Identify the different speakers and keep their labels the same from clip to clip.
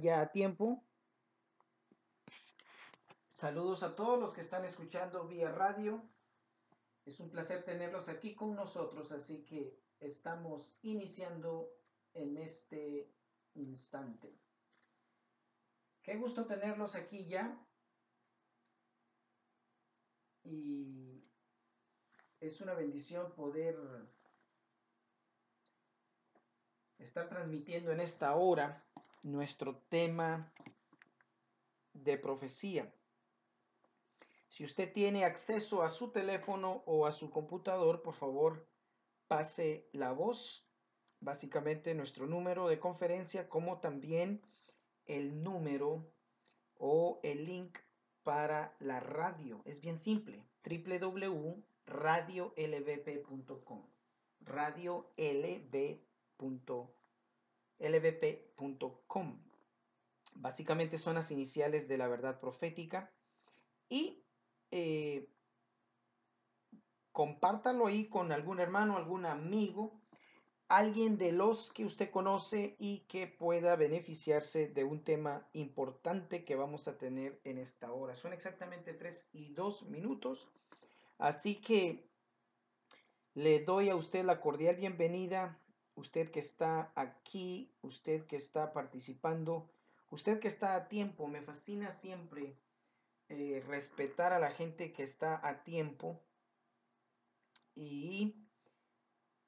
Speaker 1: ya a tiempo. Saludos a todos los que están escuchando vía radio. Es un placer tenerlos aquí con nosotros, así que estamos iniciando en este instante. Qué gusto tenerlos aquí ya. Y es una bendición poder estar transmitiendo en esta hora nuestro tema de profecía. Si usted tiene acceso a su teléfono o a su computador, por favor, pase la voz. Básicamente nuestro número de conferencia, como también el número o el link para la radio. Es bien simple, www.radiolbp.com. Radiolb.com lbp.com. Básicamente son las iniciales de la verdad profética. Y eh, compártalo ahí con algún hermano, algún amigo, alguien de los que usted conoce y que pueda beneficiarse de un tema importante que vamos a tener en esta hora. Son exactamente tres y dos minutos. Así que le doy a usted la cordial bienvenida usted que está aquí, usted que está participando, usted que está a tiempo. Me fascina siempre eh, respetar a la gente que está a tiempo y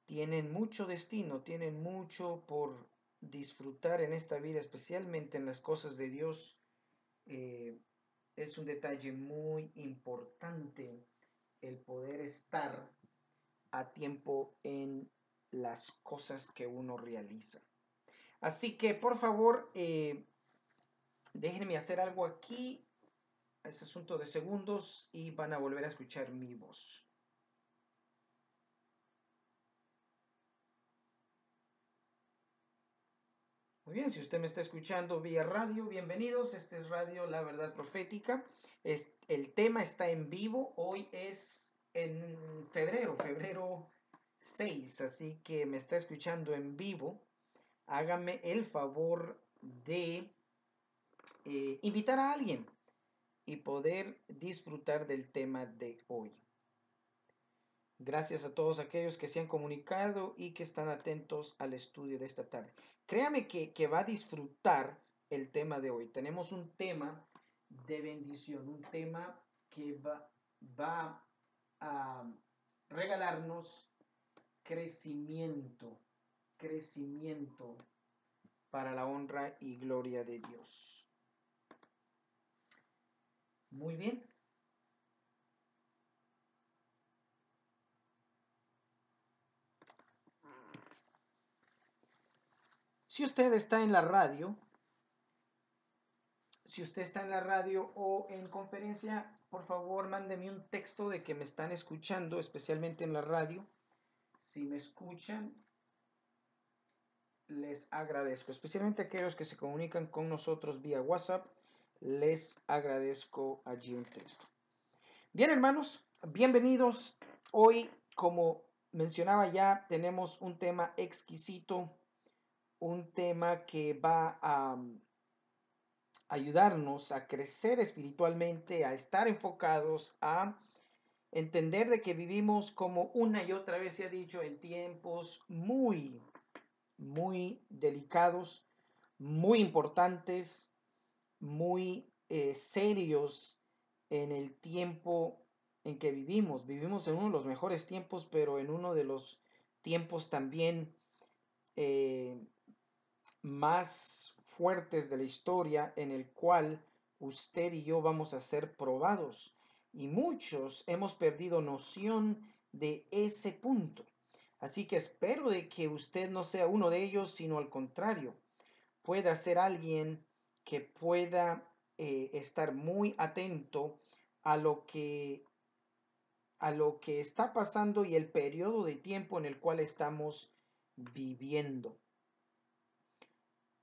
Speaker 1: tienen mucho destino, tienen mucho por disfrutar en esta vida, especialmente en las cosas de Dios. Eh, es un detalle muy importante el poder estar a tiempo en las cosas que uno realiza. Así que por favor, eh, déjenme hacer algo aquí. Es asunto de segundos y van a volver a escuchar mi voz. Muy bien, si usted me está escuchando vía radio, bienvenidos. Este es Radio La Verdad Profética. Es, el tema está en vivo. Hoy es en febrero, febrero así que me está escuchando en vivo, hágame el favor de eh, invitar a alguien y poder disfrutar del tema de hoy. Gracias a todos aquellos que se han comunicado y que están atentos al estudio de esta tarde. Créame que, va a disfrutar el tema de hoy. Tenemos un tema de bendición, un tema que va, va a regalarnos crecimiento, crecimiento para la honra y gloria de Dios. Muy bien. Si usted está en la radio, si usted está en la radio o en conferencia, por favor mándeme un texto de que me están escuchando, especialmente en la radio. Si me escuchan, les agradezco, especialmente a aquellos que se comunican con nosotros vía WhatsApp, les agradezco allí un texto. Bien, hermanos, bienvenidos. Hoy, como mencionaba ya, tenemos un tema exquisito, un tema que va a um, ayudarnos a crecer espiritualmente, a estar enfocados, a entender de que vivimos como una y otra vez se ha dicho en tiempos muy, muy delicados, muy importantes, muy eh, serios en el tiempo en que vivimos. Vivimos en uno de los mejores tiempos, pero en uno de los tiempos también eh, más fuertes de la historia en el cual usted y yo vamos a ser probados. Y muchos hemos perdido noción de ese punto. Así que espero de que usted no sea uno de ellos, sino al contrario, pueda ser alguien que pueda eh, estar muy atento a lo que a lo que está pasando y el periodo de tiempo en el cual estamos viviendo.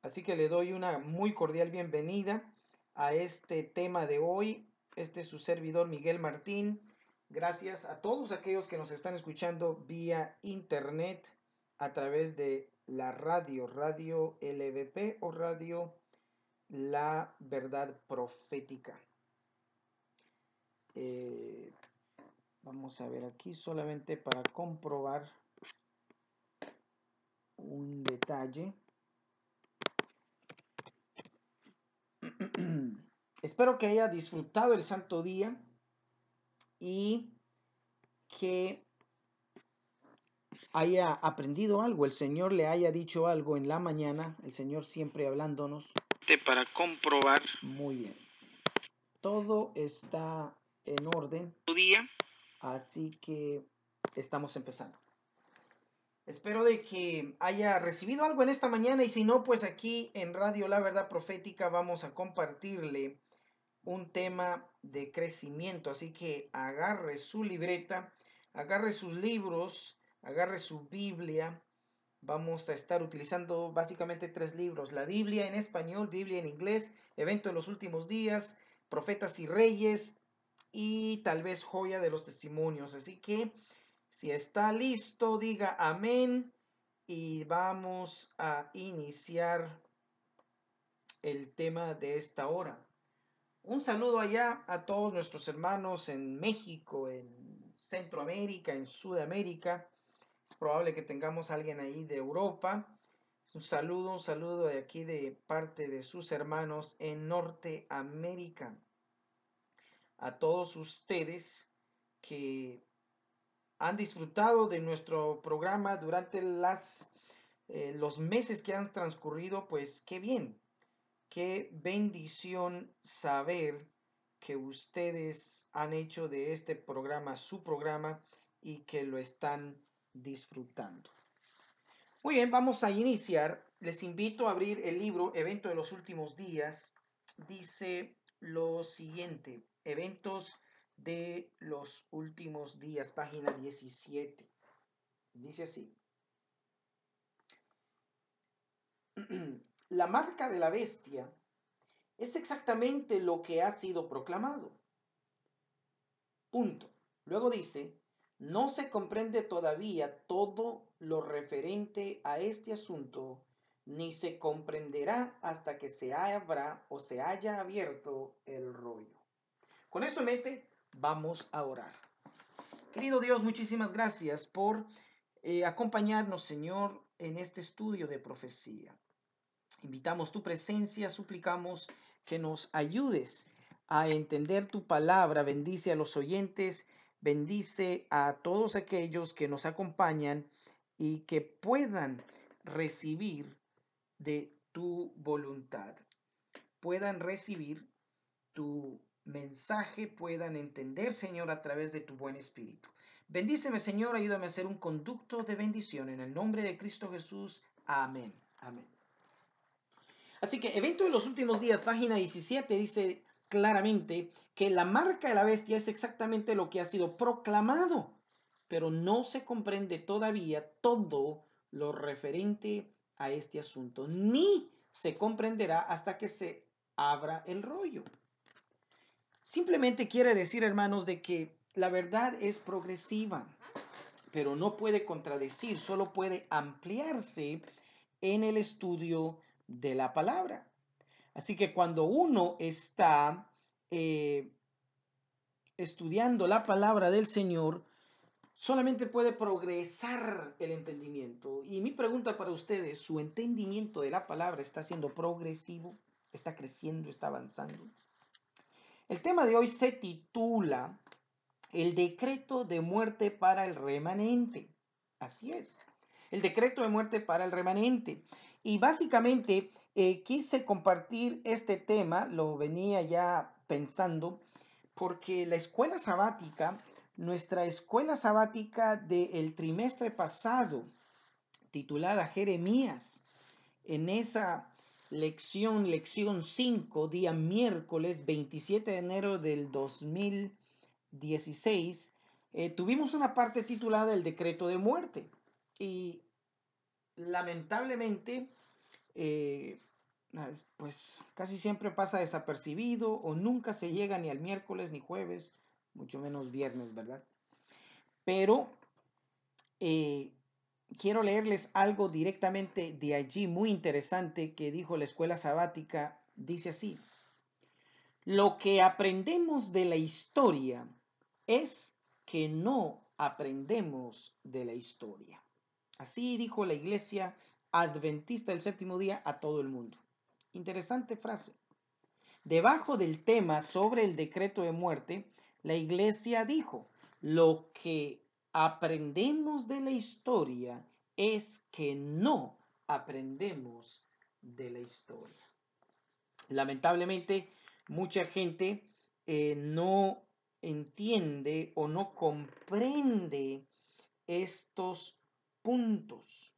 Speaker 1: Así que le doy una muy cordial bienvenida a este tema de hoy, este es su servidor Miguel Martín. Gracias a todos aquellos que nos están escuchando vía internet a través de la radio, radio LVP o radio La Verdad Profética. Eh, vamos a ver aquí solamente para comprobar un detalle. Espero que haya disfrutado el santo día y que haya aprendido algo, el Señor le haya dicho algo en la mañana, el Señor siempre hablándonos. Para comprobar. Muy bien. Todo está en orden. día. Así que estamos empezando. Espero de que haya recibido algo en esta mañana y si no, pues aquí en Radio La Verdad Profética vamos a compartirle un tema de crecimiento. Así que agarre su libreta, agarre sus libros, agarre su Biblia. Vamos a estar utilizando básicamente tres libros. La Biblia en español, Biblia en inglés, Evento de los Últimos Días, Profetas y Reyes y tal vez Joya de los Testimonios. Así que si está listo, diga amén y vamos a iniciar el tema de esta hora. Un saludo allá a todos nuestros hermanos en México, en Centroamérica, en Sudamérica. Es probable que tengamos a alguien ahí de Europa. Un saludo, un saludo de aquí de parte de sus hermanos en Norteamérica. A todos ustedes que han disfrutado de nuestro programa durante las, eh, los meses que han transcurrido, pues qué bien. Qué bendición saber que ustedes han hecho de este programa su programa y que lo están disfrutando. Muy bien, vamos a iniciar. Les invito a abrir el libro Evento de los Últimos Días. Dice lo siguiente, Eventos de los Últimos Días, página 17. Dice así. La marca de la bestia es exactamente lo que ha sido proclamado. Punto. Luego dice, no se comprende todavía todo lo referente a este asunto, ni se comprenderá hasta que se abra o se haya abierto el rollo. Con esto en mente, vamos a orar. Querido Dios, muchísimas gracias por eh, acompañarnos, Señor, en este estudio de profecía. Invitamos tu presencia, suplicamos que nos ayudes a entender tu palabra. Bendice a los oyentes, bendice a todos aquellos que nos acompañan y que puedan recibir de tu voluntad, puedan recibir tu mensaje, puedan entender, Señor, a través de tu buen espíritu. Bendíceme, Señor, ayúdame a ser un conducto de bendición en el nombre de Cristo Jesús. Amén. Amén. Así que evento de los últimos días, página 17, dice claramente que la marca de la bestia es exactamente lo que ha sido proclamado, pero no se comprende todavía todo lo referente a este asunto, ni se comprenderá hasta que se abra el rollo. Simplemente quiere decir, hermanos, de que la verdad es progresiva, pero no puede contradecir, solo puede ampliarse en el estudio de la palabra. Así que cuando uno está eh, estudiando la palabra del Señor, solamente puede progresar el entendimiento. Y mi pregunta para ustedes, ¿su entendimiento de la palabra está siendo progresivo? ¿Está creciendo? ¿Está avanzando? El tema de hoy se titula El decreto de muerte para el remanente. Así es. El decreto de muerte para el remanente. Y básicamente eh, quise compartir este tema, lo venía ya pensando, porque la escuela sabática, nuestra escuela sabática del trimestre pasado, titulada Jeremías, en esa lección, lección 5, día miércoles 27 de enero del 2016, eh, tuvimos una parte titulada El decreto de muerte. Y lamentablemente, eh, pues casi siempre pasa desapercibido o nunca se llega ni al miércoles ni jueves, mucho menos viernes, ¿verdad? Pero eh, quiero leerles algo directamente de allí muy interesante que dijo la escuela sabática. Dice así, lo que aprendemos de la historia es que no aprendemos de la historia. Así dijo la iglesia adventista del séptimo día a todo el mundo. Interesante frase. Debajo del tema sobre el decreto de muerte, la iglesia dijo, lo que aprendemos de la historia es que no aprendemos de la historia. Lamentablemente, mucha gente eh, no entiende o no comprende estos puntos.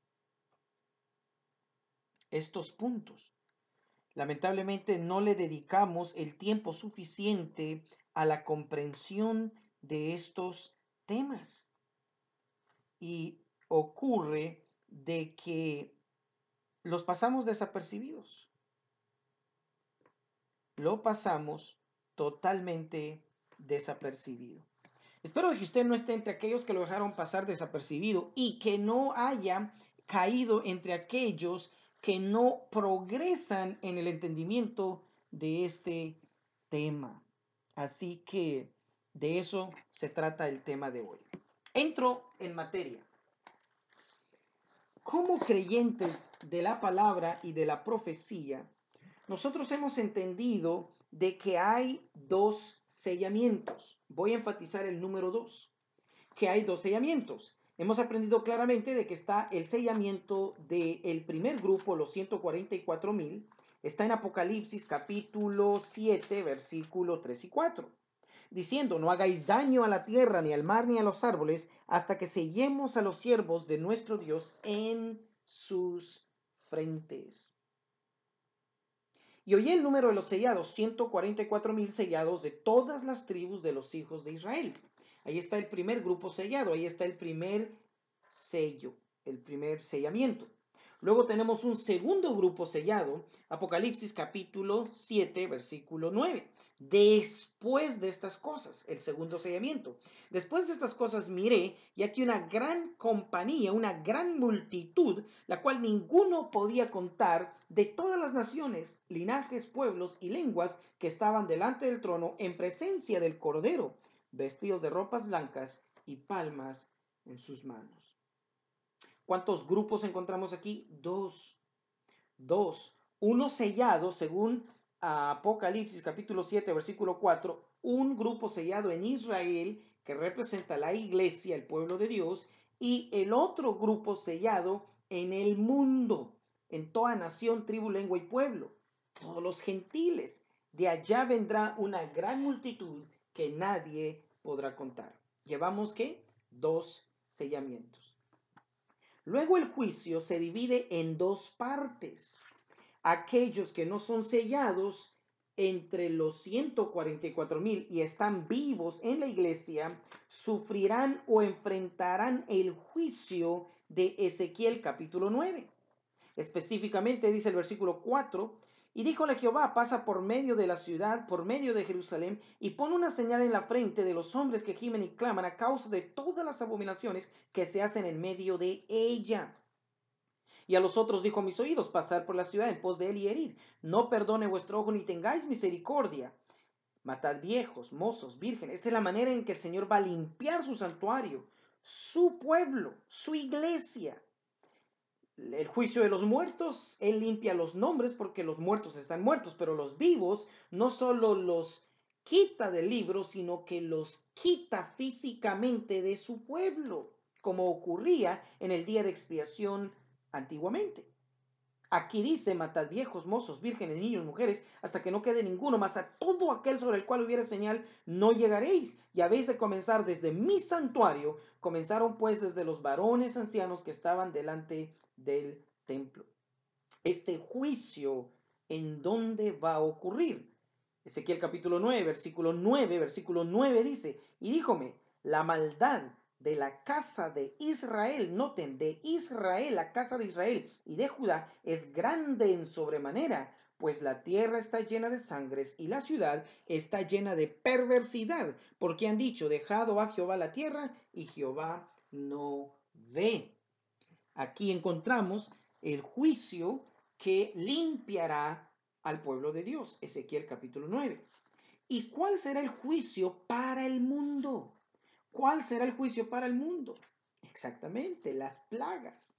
Speaker 1: Estos puntos. Lamentablemente no le dedicamos el tiempo suficiente a la comprensión de estos temas. Y ocurre de que los pasamos desapercibidos. Lo pasamos totalmente desapercibido. Espero que usted no esté entre aquellos que lo dejaron pasar desapercibido y que no haya caído entre aquellos que no progresan en el entendimiento de este tema. Así que de eso se trata el tema de hoy. Entro en materia. Como creyentes de la palabra y de la profecía, nosotros hemos entendido de que hay dos sellamientos. Voy a enfatizar el número dos. que hay dos sellamientos. Hemos aprendido claramente de que está el sellamiento del primer grupo, los 144 mil, está en Apocalipsis capítulo 7, versículo 3 y 4, diciendo, no hagáis daño a la tierra, ni al mar, ni a los árboles, hasta que sellemos a los siervos de nuestro Dios en sus frentes. Y oí el número de los sellados, 144,000 mil sellados de todas las tribus de los hijos de Israel. Ahí está el primer grupo sellado, ahí está el primer sello, el primer sellamiento. Luego tenemos un segundo grupo sellado, Apocalipsis capítulo 7, versículo 9. Después de estas cosas, el segundo sellamiento. Después de estas cosas miré, y aquí una gran compañía, una gran multitud, la cual ninguno podía contar, de todas las naciones, linajes, pueblos y lenguas que estaban delante del trono en presencia del Cordero, vestidos de ropas blancas y palmas en sus manos. ¿Cuántos grupos encontramos aquí? Dos. Dos. Uno sellado según Apocalipsis capítulo 7, versículo 4, un grupo sellado en Israel que representa la iglesia, el pueblo de Dios, y el otro grupo sellado en el mundo, en toda nación, tribu, lengua y pueblo, todos los gentiles. De allá vendrá una gran multitud que nadie podrá contar. Llevamos que dos sellamientos. Luego el juicio se divide en dos partes aquellos que no son sellados entre los 144 mil y están vivos en la iglesia, sufrirán o enfrentarán el juicio de Ezequiel capítulo 9. Específicamente dice el versículo 4, y díjole Jehová, pasa por medio de la ciudad, por medio de Jerusalén, y pon una señal en la frente de los hombres que gimen y claman a causa de todas las abominaciones que se hacen en medio de ella y a los otros dijo mis oídos, pasar por la ciudad en pos de él y herid. No perdone vuestro ojo ni tengáis misericordia. Matad viejos, mozos, vírgenes. Esta es la manera en que el Señor va a limpiar su santuario, su pueblo, su iglesia. El juicio de los muertos, Él limpia los nombres porque los muertos están muertos, pero los vivos no solo los quita del libro, sino que los quita físicamente de su pueblo, como ocurría en el día de expiación antiguamente. Aquí dice, matad viejos, mozos, vírgenes, niños, mujeres, hasta que no quede ninguno, mas a todo aquel sobre el cual hubiera señal, no llegaréis. Y habéis de comenzar desde mi santuario. Comenzaron pues desde los varones ancianos que estaban delante del templo. Este juicio, ¿en dónde va a ocurrir? Ezequiel capítulo 9, versículo 9, versículo 9 dice, y díjome, la maldad de la casa de Israel, noten, de Israel, la casa de Israel y de Judá es grande en sobremanera, pues la tierra está llena de sangres y la ciudad está llena de perversidad, porque han dicho, dejado a Jehová la tierra y Jehová no ve. Aquí encontramos el juicio que limpiará al pueblo de Dios, Ezequiel capítulo 9. ¿Y cuál será el juicio para el mundo? ¿Cuál será el juicio para el mundo? Exactamente, las plagas.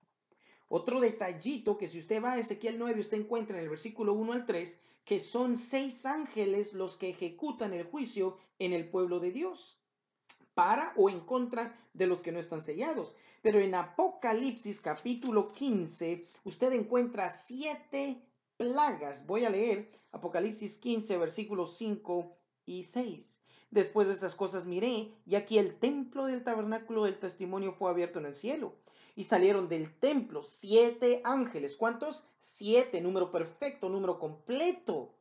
Speaker 1: Otro detallito que si usted va a Ezequiel 9, usted encuentra en el versículo 1 al 3 que son seis ángeles los que ejecutan el juicio en el pueblo de Dios, para o en contra de los que no están sellados. Pero en Apocalipsis capítulo 15, usted encuentra siete plagas. Voy a leer Apocalipsis 15, versículos 5 y 6. Después de esas cosas miré, y aquí el templo del tabernáculo del testimonio fue abierto en el cielo. Y salieron del templo siete ángeles. ¿Cuántos? Siete, número perfecto, número completo.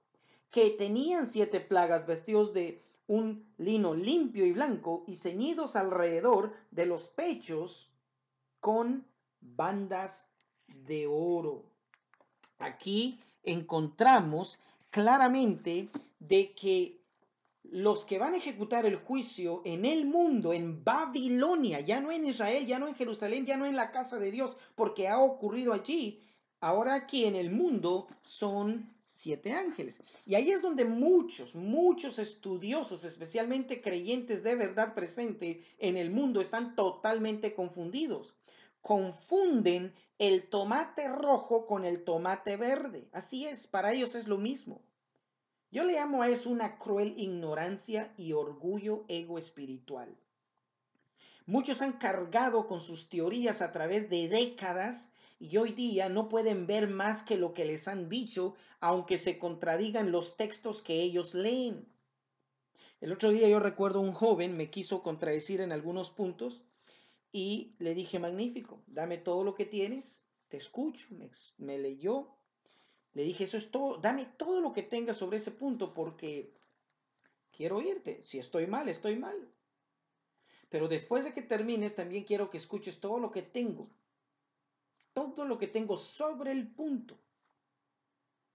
Speaker 1: Que tenían siete plagas vestidos de un lino limpio y blanco y ceñidos alrededor de los pechos con bandas de oro. Aquí encontramos claramente de que los que van a ejecutar el juicio en el mundo, en Babilonia, ya no en Israel, ya no en Jerusalén, ya no en la casa de Dios, porque ha ocurrido allí, ahora aquí en el mundo son siete ángeles. Y ahí es donde muchos, muchos estudiosos, especialmente creyentes de verdad presente en el mundo, están totalmente confundidos. Confunden el tomate rojo con el tomate verde. Así es, para ellos es lo mismo. Yo le llamo a eso una cruel ignorancia y orgullo ego espiritual. Muchos han cargado con sus teorías a través de décadas y hoy día no pueden ver más que lo que les han dicho, aunque se contradigan los textos que ellos leen. El otro día yo recuerdo un joven me quiso contradecir en algunos puntos y le dije, magnífico, dame todo lo que tienes, te escucho, me, me leyó, le dije, eso es todo, dame todo lo que tengas sobre ese punto porque quiero oírte. Si estoy mal, estoy mal. Pero después de que termines, también quiero que escuches todo lo que tengo. Todo lo que tengo sobre el punto.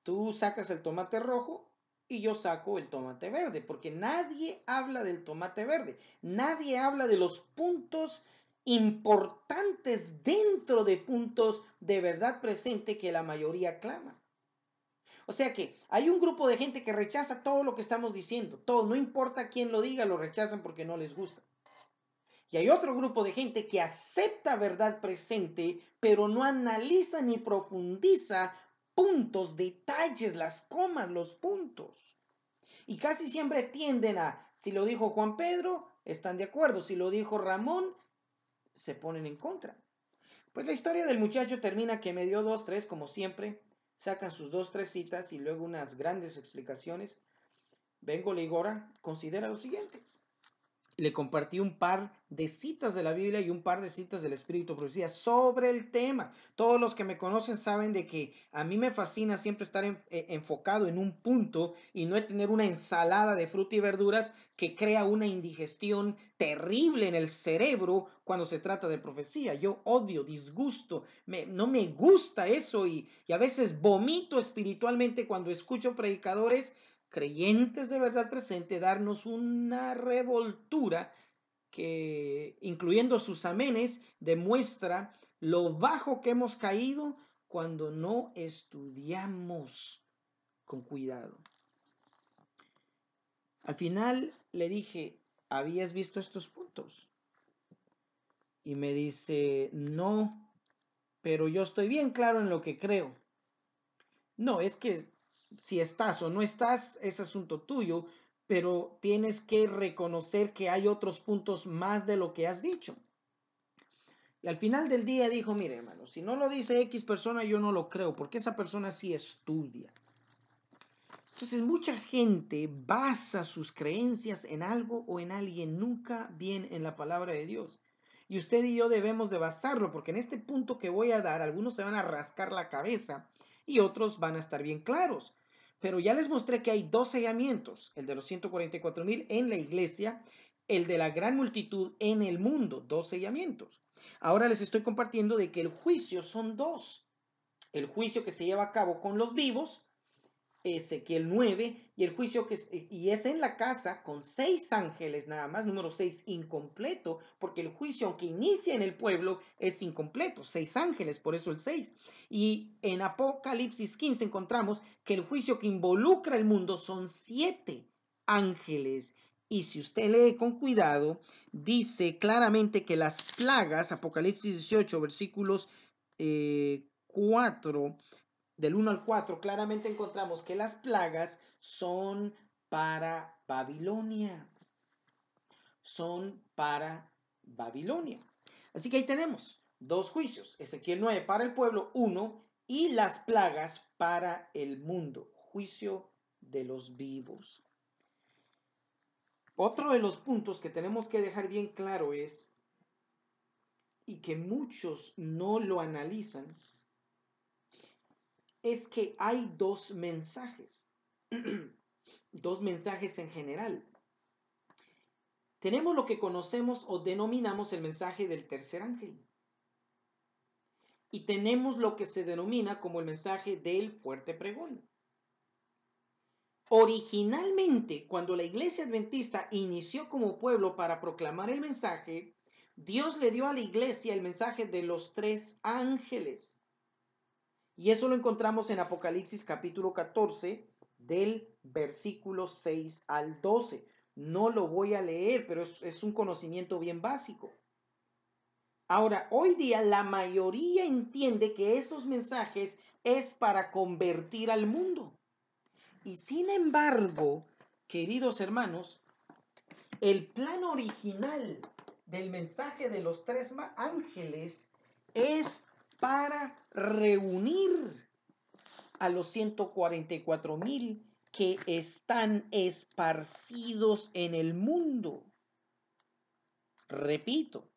Speaker 1: Tú sacas el tomate rojo y yo saco el tomate verde, porque nadie habla del tomate verde. Nadie habla de los puntos importantes dentro de puntos de verdad presente que la mayoría clama. O sea que hay un grupo de gente que rechaza todo lo que estamos diciendo, todo, no importa quién lo diga, lo rechazan porque no les gusta. Y hay otro grupo de gente que acepta verdad presente, pero no analiza ni profundiza puntos, detalles, las comas, los puntos. Y casi siempre tienden a, si lo dijo Juan Pedro, están de acuerdo, si lo dijo Ramón, se ponen en contra. Pues la historia del muchacho termina que me dio dos, tres, como siempre, sacan sus dos, tres citas y luego unas grandes explicaciones. ligora, considera lo siguiente le compartí un par de citas de la Biblia y un par de citas del Espíritu Profecía sobre el tema. Todos los que me conocen saben de que a mí me fascina siempre estar eh, enfocado en un punto y no tener una ensalada de fruta y verduras que crea una indigestión terrible en el cerebro cuando se trata de profecía. Yo odio, disgusto, me, no me gusta eso y a veces vomito espiritualmente cuando escucho predicadores creyentes de verdad presente, darnos una revoltura que, incluyendo sus amenes, demuestra lo bajo que hemos caído cuando no estudiamos con cuidado. Al final le dije, ¿habías visto estos puntos? Y me dice, no, pero yo estoy bien claro en lo que creo. No, es que si estás o no estás es asunto tuyo, pero tienes que reconocer que hay otros puntos más de lo que has dicho. Y al final del día dijo, mire hermano, si no lo dice X persona, yo no lo creo, porque esa persona sí estudia. Entonces mucha gente basa sus creencias en algo o en alguien, nunca bien en la palabra de Dios. Y usted y yo debemos de basarlo, porque en este punto que voy a dar, algunos se van a rascar la cabeza y otros van a estar bien claros. Pero ya les mostré que hay dos sellamientos, el de los 144 mil en la iglesia, el de la gran multitud en el mundo, dos sellamientos. Ahora les estoy compartiendo de que el juicio son dos. El juicio que se lleva a cabo con los vivos Ezequiel 9, y el juicio que es, eh, y es en la casa con seis ángeles nada más, número seis incompleto, porque el juicio aunque inicia en el pueblo es incompleto, seis ángeles, por eso el seis Y en Apocalipsis 15 encontramos que el juicio que involucra el mundo son siete ángeles. Y si usted lee con cuidado, dice claramente que las plagas, Apocalipsis 18, versículos eh, 4 del 1 al 4, claramente encontramos que las plagas son para Babilonia. Son para Babilonia. Así que ahí tenemos dos juicios. Ezequiel 9 para el pueblo, 1, y las plagas para el mundo. Juicio de los vivos. Otro de los puntos que tenemos que dejar bien claro es, y que muchos no lo analizan, es que hay dos mensajes, dos mensajes en general. Tenemos lo que conocemos o denominamos el mensaje del tercer ángel. Y tenemos lo que se denomina como el mensaje del fuerte pregón. Originalmente, cuando la iglesia adventista inició como pueblo para proclamar el mensaje, Dios le dio a la iglesia el mensaje de los tres ángeles. Y eso lo encontramos en Apocalipsis capítulo 14 del versículo 6 al 12. No lo voy a leer, pero es, un conocimiento bien básico. Ahora, hoy día la mayoría entiende que esos mensajes es para convertir al mundo. Y sin embargo, queridos hermanos, el plan original del mensaje de los tres ángeles es para reunir a los 144 mil que están esparcidos en el mundo. Repito,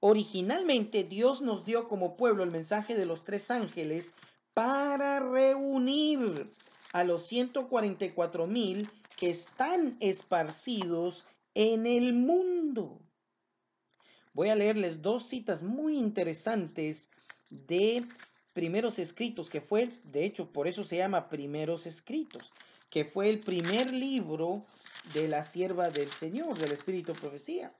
Speaker 1: originalmente Dios nos dio como pueblo el mensaje de los tres ángeles para reunir a los 144 mil que están esparcidos en el mundo. Voy a leerles dos citas muy interesantes de primeros escritos, que fue, de hecho, por eso se llama primeros escritos, que fue el primer libro de la sierva del Señor, del Espíritu Profecía.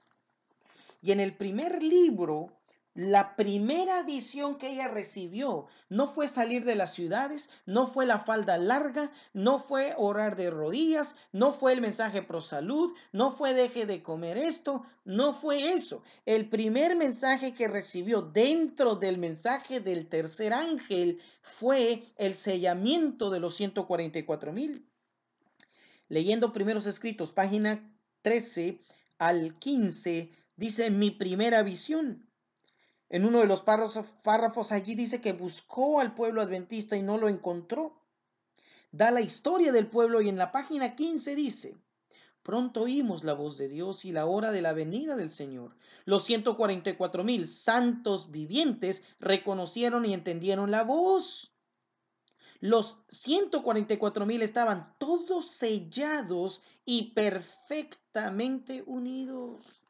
Speaker 1: Y en el primer libro la primera visión que ella recibió no fue salir de las ciudades, no fue la falda larga, no fue orar de rodillas, no fue el mensaje pro salud, no fue deje de comer esto, no fue eso. El primer mensaje que recibió dentro del mensaje del tercer ángel fue el sellamiento de los 144 mil. Leyendo primeros escritos, página 13 al 15, dice mi primera visión. En uno de los párrafos allí dice que buscó al pueblo adventista y no lo encontró. Da la historia del pueblo y en la página 15 dice, pronto oímos la voz de Dios y la hora de la venida del Señor. Los 144 mil santos vivientes reconocieron y entendieron la voz. Los 144 mil estaban todos sellados y perfectamente unidos.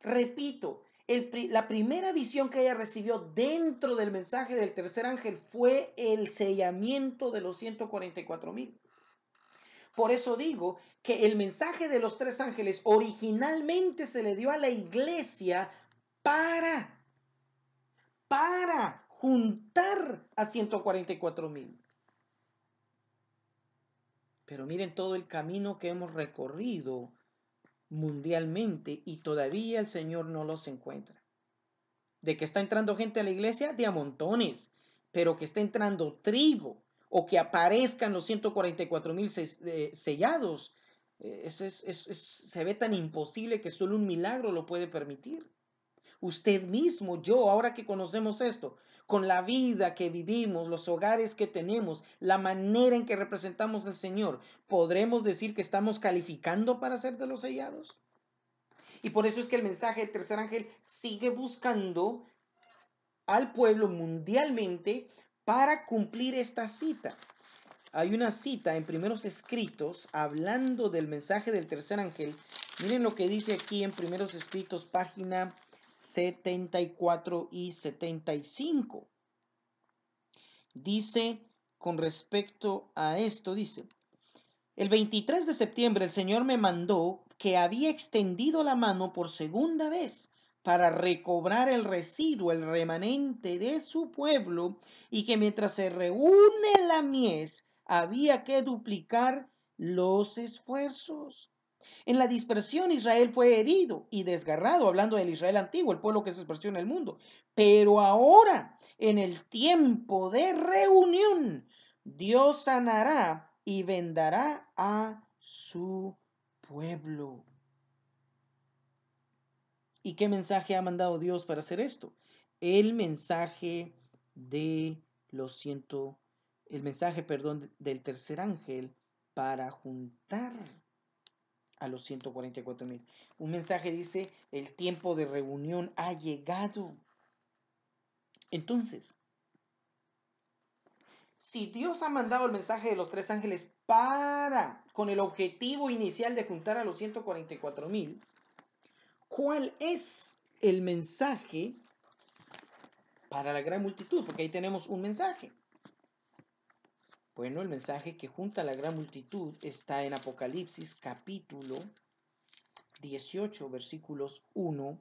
Speaker 1: Repito, la primera visión que ella recibió dentro del mensaje del tercer ángel fue el sellamiento de los 144 mil. Por eso digo que el mensaje de los tres ángeles originalmente se le dio a la iglesia para, para juntar a 144 mil. Pero miren todo el camino que hemos recorrido mundialmente y todavía el Señor no los encuentra. De que está entrando gente a la iglesia, de a montones, pero que está entrando trigo o que aparezcan los 144 mil eh, sellados, eh, se ve tan imposible que solo un milagro lo puede permitir. Usted mismo, yo, ahora que conocemos esto, con la vida que vivimos, los hogares que tenemos, la manera en que representamos al Señor, ¿podremos decir que estamos calificando para ser de los sellados? Y por eso es que el mensaje del tercer ángel sigue buscando al pueblo mundialmente para cumplir esta cita. Hay una cita en primeros escritos hablando del mensaje del tercer ángel. Miren lo que dice aquí en primeros escritos, página 74 y 75. Dice con respecto a esto, dice, el 23 de septiembre el Señor me mandó que había extendido la mano por segunda vez para recobrar el residuo, el remanente de su pueblo, y que mientras se reúne la mies, había que duplicar los esfuerzos. En la dispersión Israel fue herido y desgarrado, hablando del Israel antiguo, el pueblo que se dispersó en el mundo. Pero ahora, en el tiempo de reunión, Dios sanará y vendará a su pueblo. ¿Y qué mensaje ha mandado Dios para hacer esto? El mensaje de los siento el mensaje, perdón, del tercer ángel para juntar a los 144 mil. Un mensaje dice, el tiempo de reunión ha llegado. Entonces, si Dios ha mandado el mensaje de los tres ángeles para, con el objetivo inicial de juntar a los 144 mil, ¿cuál es el mensaje para la gran multitud? Porque ahí tenemos un mensaje. Bueno, el mensaje que junta la gran multitud está en Apocalipsis capítulo 18, versículos 1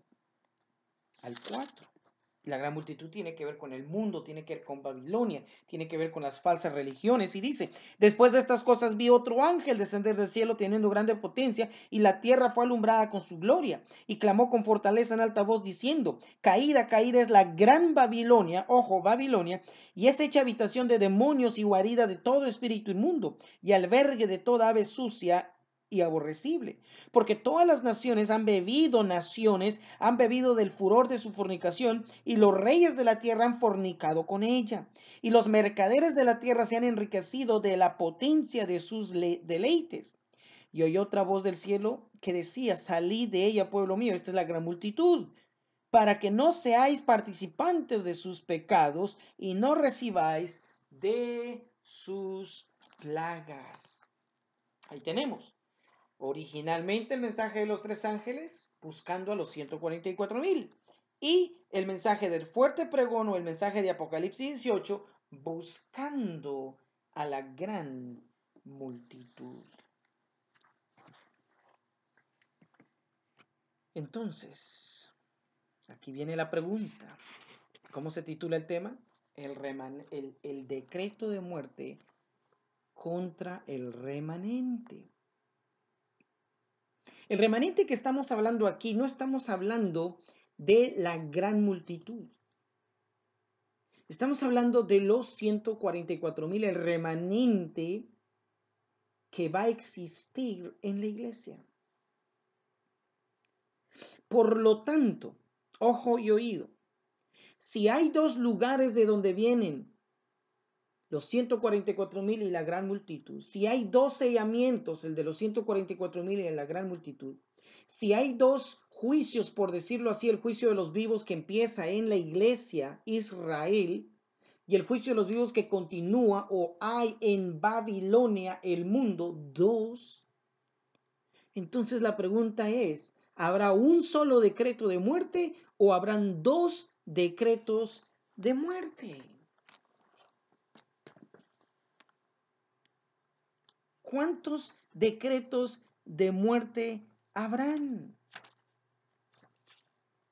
Speaker 1: al 4. La gran multitud tiene que ver con el mundo, tiene que ver con Babilonia, tiene que ver con las falsas religiones. Y dice, después de estas cosas vi otro ángel descender del cielo teniendo grande potencia y la tierra fue alumbrada con su gloria. Y clamó con fortaleza en alta voz diciendo, caída, caída es la gran Babilonia, ojo, Babilonia, y es hecha habitación de demonios y guarida de todo espíritu inmundo y albergue de toda ave sucia y aborrecible, porque todas las naciones han bebido naciones, han bebido del furor de su fornicación, y los reyes de la tierra han fornicado con ella, y los mercaderes de la tierra se han enriquecido de la potencia de sus deleites. Y oí otra voz del cielo que decía, salid de ella, pueblo mío, esta es la gran multitud, para que no seáis participantes de sus pecados y no recibáis de sus plagas. Ahí tenemos. Originalmente el mensaje de los tres ángeles buscando a los 144 mil. Y el mensaje del fuerte pregón o el mensaje de Apocalipsis 18 buscando a la gran multitud. Entonces, aquí viene la pregunta. ¿Cómo se titula el tema? El, el decreto de muerte contra el remanente. El remanente que estamos hablando aquí no estamos hablando de la gran multitud. Estamos hablando de los 144 mil, el remanente que va a existir en la iglesia. Por lo tanto, ojo y oído, si hay dos lugares de donde vienen los 144 mil y la gran multitud, si hay dos sellamientos, el de los 144 mil y la gran multitud, si hay dos juicios, por decirlo así, el juicio de los vivos que empieza en la iglesia Israel y el juicio de los vivos que continúa o hay en Babilonia el mundo, dos, entonces la pregunta es, ¿habrá un solo decreto de muerte o habrán dos decretos de muerte? ¿cuántos decretos de muerte habrán?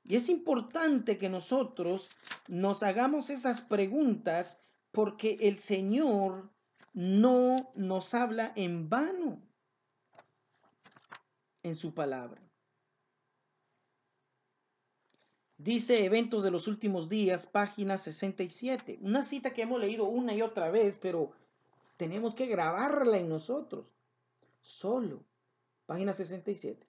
Speaker 1: Y es importante que nosotros nos hagamos esas preguntas porque el Señor no nos habla en vano en su palabra. Dice Eventos de los Últimos Días, página 67. Una cita que hemos leído una y otra vez, pero tenemos que grabarla en nosotros. Solo. Página 67.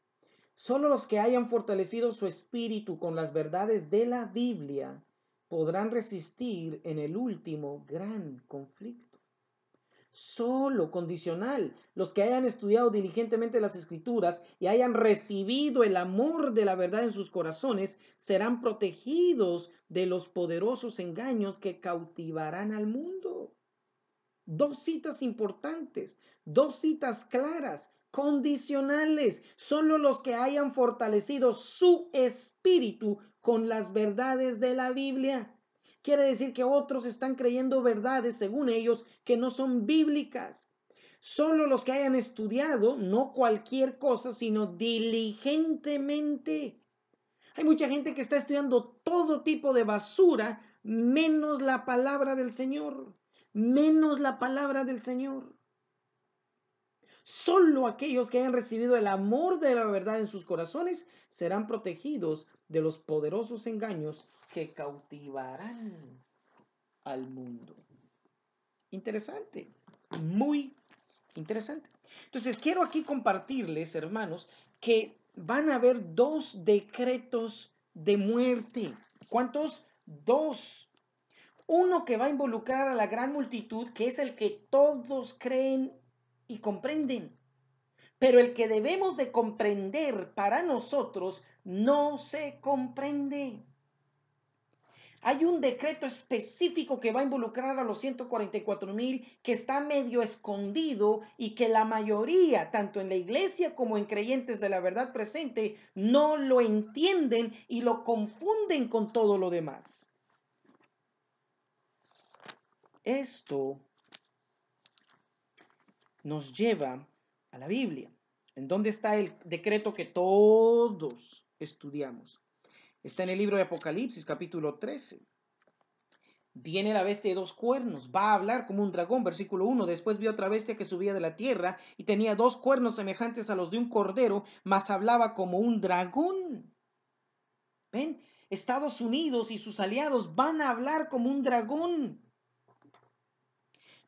Speaker 1: Solo los que hayan fortalecido su espíritu con las verdades de la Biblia podrán resistir en el último gran conflicto. Solo condicional, los que hayan estudiado diligentemente las escrituras y hayan recibido el amor de la verdad en sus corazones, serán protegidos de los poderosos engaños que cautivarán al mundo. Dos citas importantes, dos citas claras, condicionales. Solo los que hayan fortalecido su espíritu con las verdades de la Biblia. Quiere decir que otros están creyendo verdades, según ellos, que no son bíblicas. Solo los que hayan estudiado, no cualquier cosa, sino diligentemente. Hay mucha gente que está estudiando todo tipo de basura, menos la palabra del Señor menos la palabra del Señor. Solo aquellos que hayan recibido el amor de la verdad en sus corazones serán protegidos de los poderosos engaños que cautivarán al mundo. Interesante, muy interesante. Entonces, quiero aquí compartirles, hermanos, que van a haber dos decretos de muerte. ¿Cuántos? Dos uno que va a involucrar a la gran multitud, que es el que todos creen y comprenden, pero el que debemos de comprender para nosotros no se comprende. Hay un decreto específico que va a involucrar a los 144 mil que está medio escondido y que la mayoría, tanto en la iglesia como en creyentes de la verdad presente, no lo entienden y lo confunden con todo lo demás. Esto nos lleva a la Biblia. ¿En dónde está el decreto que todos estudiamos? Está en el libro de Apocalipsis, capítulo 13. Viene la bestia de dos cuernos, va a hablar como un dragón, versículo 1. Después vio otra bestia que subía de la tierra y tenía dos cuernos semejantes a los de un cordero, mas hablaba como un dragón. ¿Ven? Estados Unidos y sus aliados van a hablar como un dragón.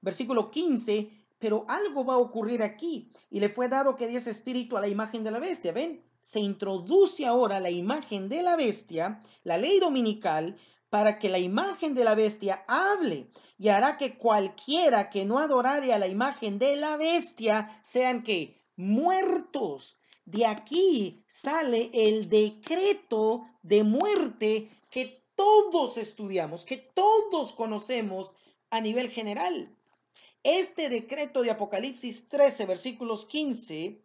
Speaker 1: Versículo 15, pero algo va a ocurrir aquí. Y le fue dado que diese espíritu a la imagen de la bestia. ¿Ven? Se introduce ahora la imagen de la bestia, la ley dominical, para que la imagen de la bestia hable y hará que cualquiera que no adorare a la imagen de la bestia sean que muertos. De aquí sale el decreto de muerte que todos estudiamos, que todos conocemos a nivel general. Este decreto de Apocalipsis 13, versículos 15,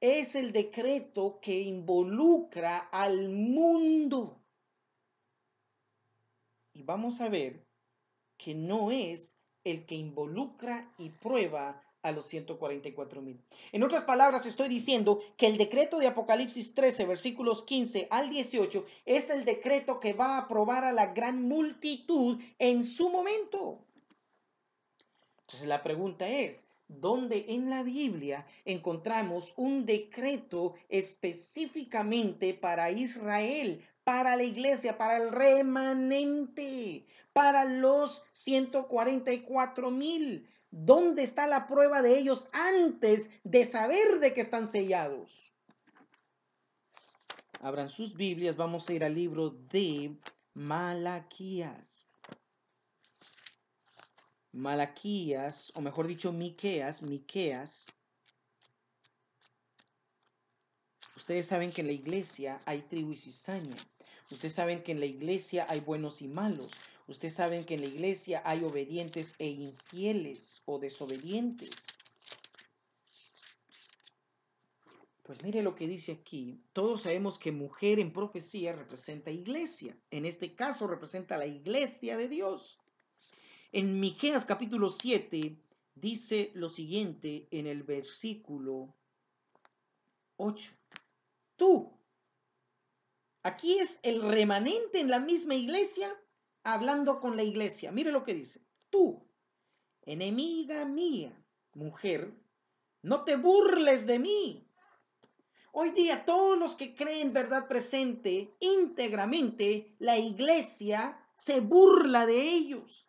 Speaker 1: es el decreto que involucra al mundo. Y vamos a ver que no es el que involucra y prueba a los 144 mil. En otras palabras, estoy diciendo que el decreto de Apocalipsis 13, versículos 15 al 18, es el decreto que va a aprobar a la gran multitud en su momento. Entonces la pregunta es, ¿dónde en la Biblia encontramos un decreto específicamente para Israel, para la iglesia, para el remanente, para los 144 mil? ¿Dónde está la prueba de ellos antes de saber de que están sellados? Abran sus Biblias, vamos a ir al libro de Malaquías. Malaquías, o mejor dicho, Miqueas, Miqueas. Ustedes saben que en la iglesia hay tribu y cizaña. Ustedes saben que en la iglesia hay buenos y malos. Ustedes saben que en la iglesia hay obedientes e infieles o desobedientes. Pues mire lo que dice aquí. Todos sabemos que mujer en profecía representa iglesia. En este caso representa la iglesia de Dios. En Miqueas capítulo 7 dice lo siguiente en el versículo 8. Tú, aquí es el remanente en la misma iglesia hablando con la iglesia. Mire lo que dice. Tú, enemiga mía, mujer, no te burles de mí. Hoy día todos los que creen verdad presente íntegramente, la iglesia se burla de ellos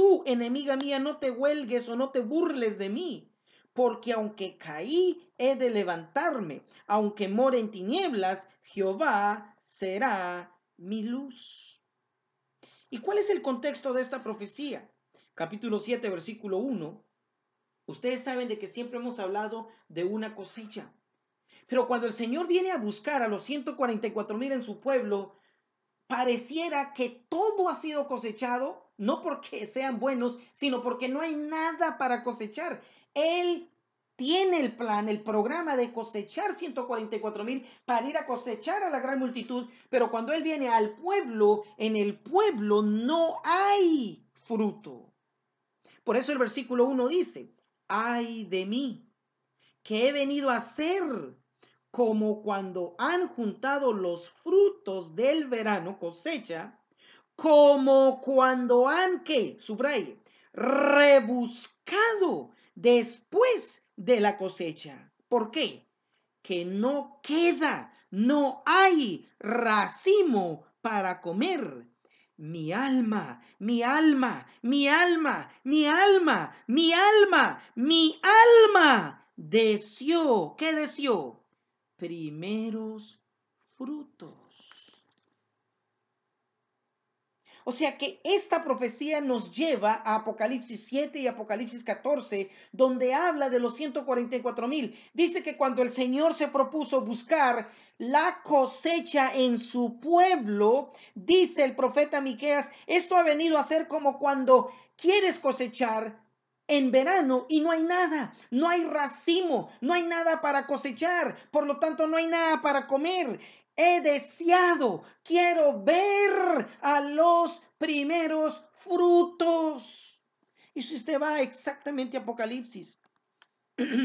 Speaker 1: tú, enemiga mía, no te huelgues o no te burles de mí, porque aunque caí, he de levantarme, aunque more en tinieblas, Jehová será mi luz. ¿Y cuál es el contexto de esta profecía? Capítulo 7, versículo 1. Ustedes saben de que siempre hemos hablado de una cosecha. Pero cuando el Señor viene a buscar a los 144 mil en su pueblo, pareciera que todo ha sido cosechado no porque sean buenos, sino porque no hay nada para cosechar. Él tiene el plan, el programa de cosechar 144 mil para ir a cosechar a la gran multitud, pero cuando Él viene al pueblo, en el pueblo no hay fruto. Por eso el versículo 1 dice, ay de mí, que he venido a hacer como cuando han juntado los frutos del verano cosecha como cuando han que, subraye, rebuscado después de la cosecha. ¿Por qué? Que no queda, no hay racimo para comer. Mi alma, mi alma, mi alma, mi alma, mi alma, mi alma deseó, ¿qué deseó? Primeros frutos. O sea que esta profecía nos lleva a Apocalipsis 7 y Apocalipsis 14, donde habla de los 144 mil. Dice que cuando el Señor se propuso buscar la cosecha en su pueblo, dice el profeta Miqueas, esto ha venido a ser como cuando quieres cosechar en verano y no hay nada, no hay racimo, no hay nada para cosechar, por lo tanto no hay nada para comer he deseado, quiero ver a los primeros frutos. Y si usted va exactamente a Apocalipsis,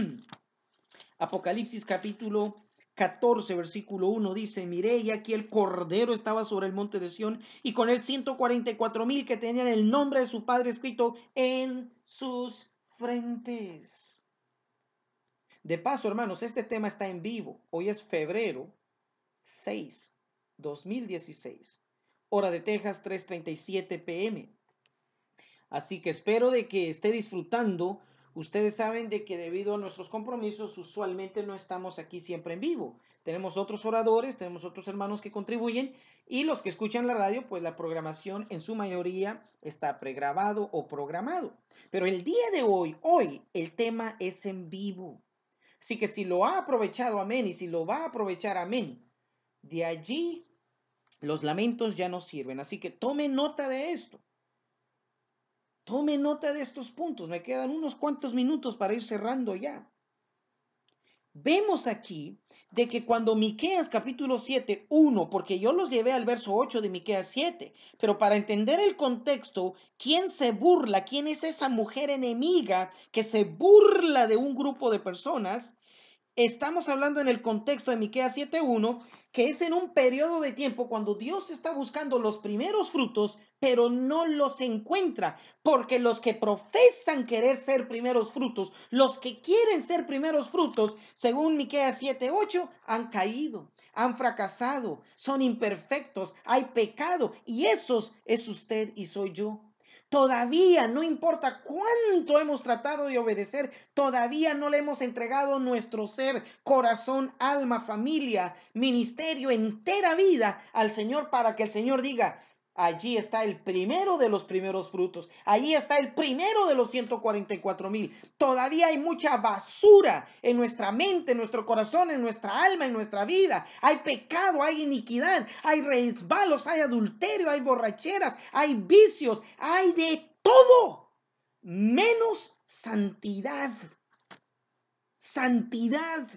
Speaker 1: Apocalipsis capítulo 14, versículo 1 dice, Mire y aquí el Cordero estaba sobre el monte de Sión y con él 144 mil que tenían el nombre de su Padre escrito en sus frentes. De paso, hermanos, este tema está en vivo. Hoy es febrero 6, 2016. Hora de Texas, 3.37 pm. Así que espero de que esté disfrutando. Ustedes saben de que debido a nuestros compromisos usualmente no estamos aquí siempre en vivo. Tenemos otros oradores, tenemos otros hermanos que contribuyen y los que escuchan la radio, pues la programación en su mayoría está pregrabado o programado. Pero el día de hoy, hoy, el tema es en vivo. Así que si lo ha aprovechado, amén, y si lo va a aprovechar, amén. De allí los lamentos ya no sirven. Así que tome nota de esto. Tome nota de estos puntos. Me quedan unos cuantos minutos para ir cerrando ya. Vemos aquí de que cuando Miqueas capítulo 7, 1, porque yo los llevé al verso 8 de Miqueas 7, pero para entender el contexto, ¿quién se burla? ¿Quién es esa mujer enemiga que se burla de un grupo de personas? Estamos hablando en el contexto de Miqueas 7:1, que es en un periodo de tiempo cuando Dios está buscando los primeros frutos, pero no los encuentra, porque los que profesan querer ser primeros frutos, los que quieren ser primeros frutos, según Miqueas 7:8, han caído, han fracasado, son imperfectos, hay pecado, y esos es usted y soy yo. Todavía, no importa cuánto hemos tratado de obedecer, todavía no le hemos entregado nuestro ser, corazón, alma, familia, ministerio, entera vida al Señor para que el Señor diga, Allí está el primero de los primeros frutos. Allí está el primero de los 144 mil. Todavía hay mucha basura en nuestra mente, en nuestro corazón, en nuestra alma, en nuestra vida. Hay pecado, hay iniquidad, hay resbalos, hay adulterio, hay borracheras, hay vicios, hay de todo. Menos santidad. Santidad.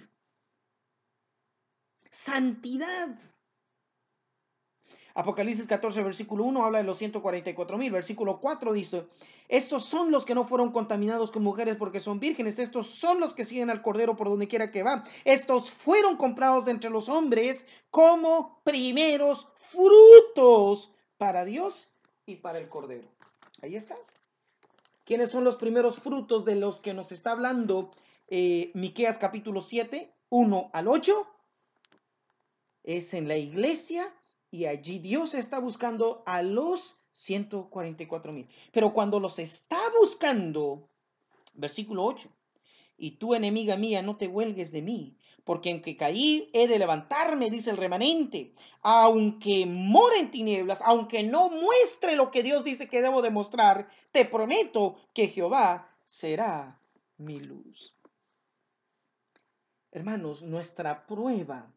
Speaker 1: Santidad. Apocalipsis 14, versículo 1 habla de los 144 mil. Versículo 4 dice, estos son los que no fueron contaminados con mujeres porque son vírgenes. Estos son los que siguen al Cordero por donde quiera que va. Estos fueron comprados de entre los hombres como primeros frutos para Dios y para el Cordero. Ahí está. ¿Quiénes son los primeros frutos de los que nos está hablando eh, Miqueas capítulo 7, 1 al 8? Es en la iglesia y allí Dios está buscando a los 144 mil. Pero cuando los está buscando, versículo 8, y tú enemiga mía, no te huelgues de mí, porque aunque caí, he de levantarme, dice el remanente, aunque more en tinieblas, aunque no muestre lo que Dios dice que debo demostrar, te prometo que Jehová será mi luz. Hermanos, nuestra prueba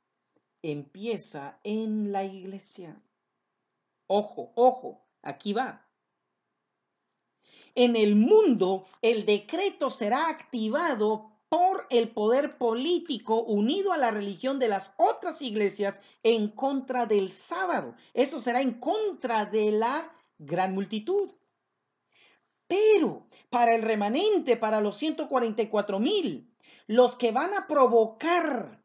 Speaker 1: empieza en la iglesia. Ojo, ojo, aquí va. En el mundo, el decreto será activado por el poder político unido a la religión de las otras iglesias en contra del sábado. Eso será en contra de la gran multitud. Pero para el remanente, para los 144 mil, los que van a provocar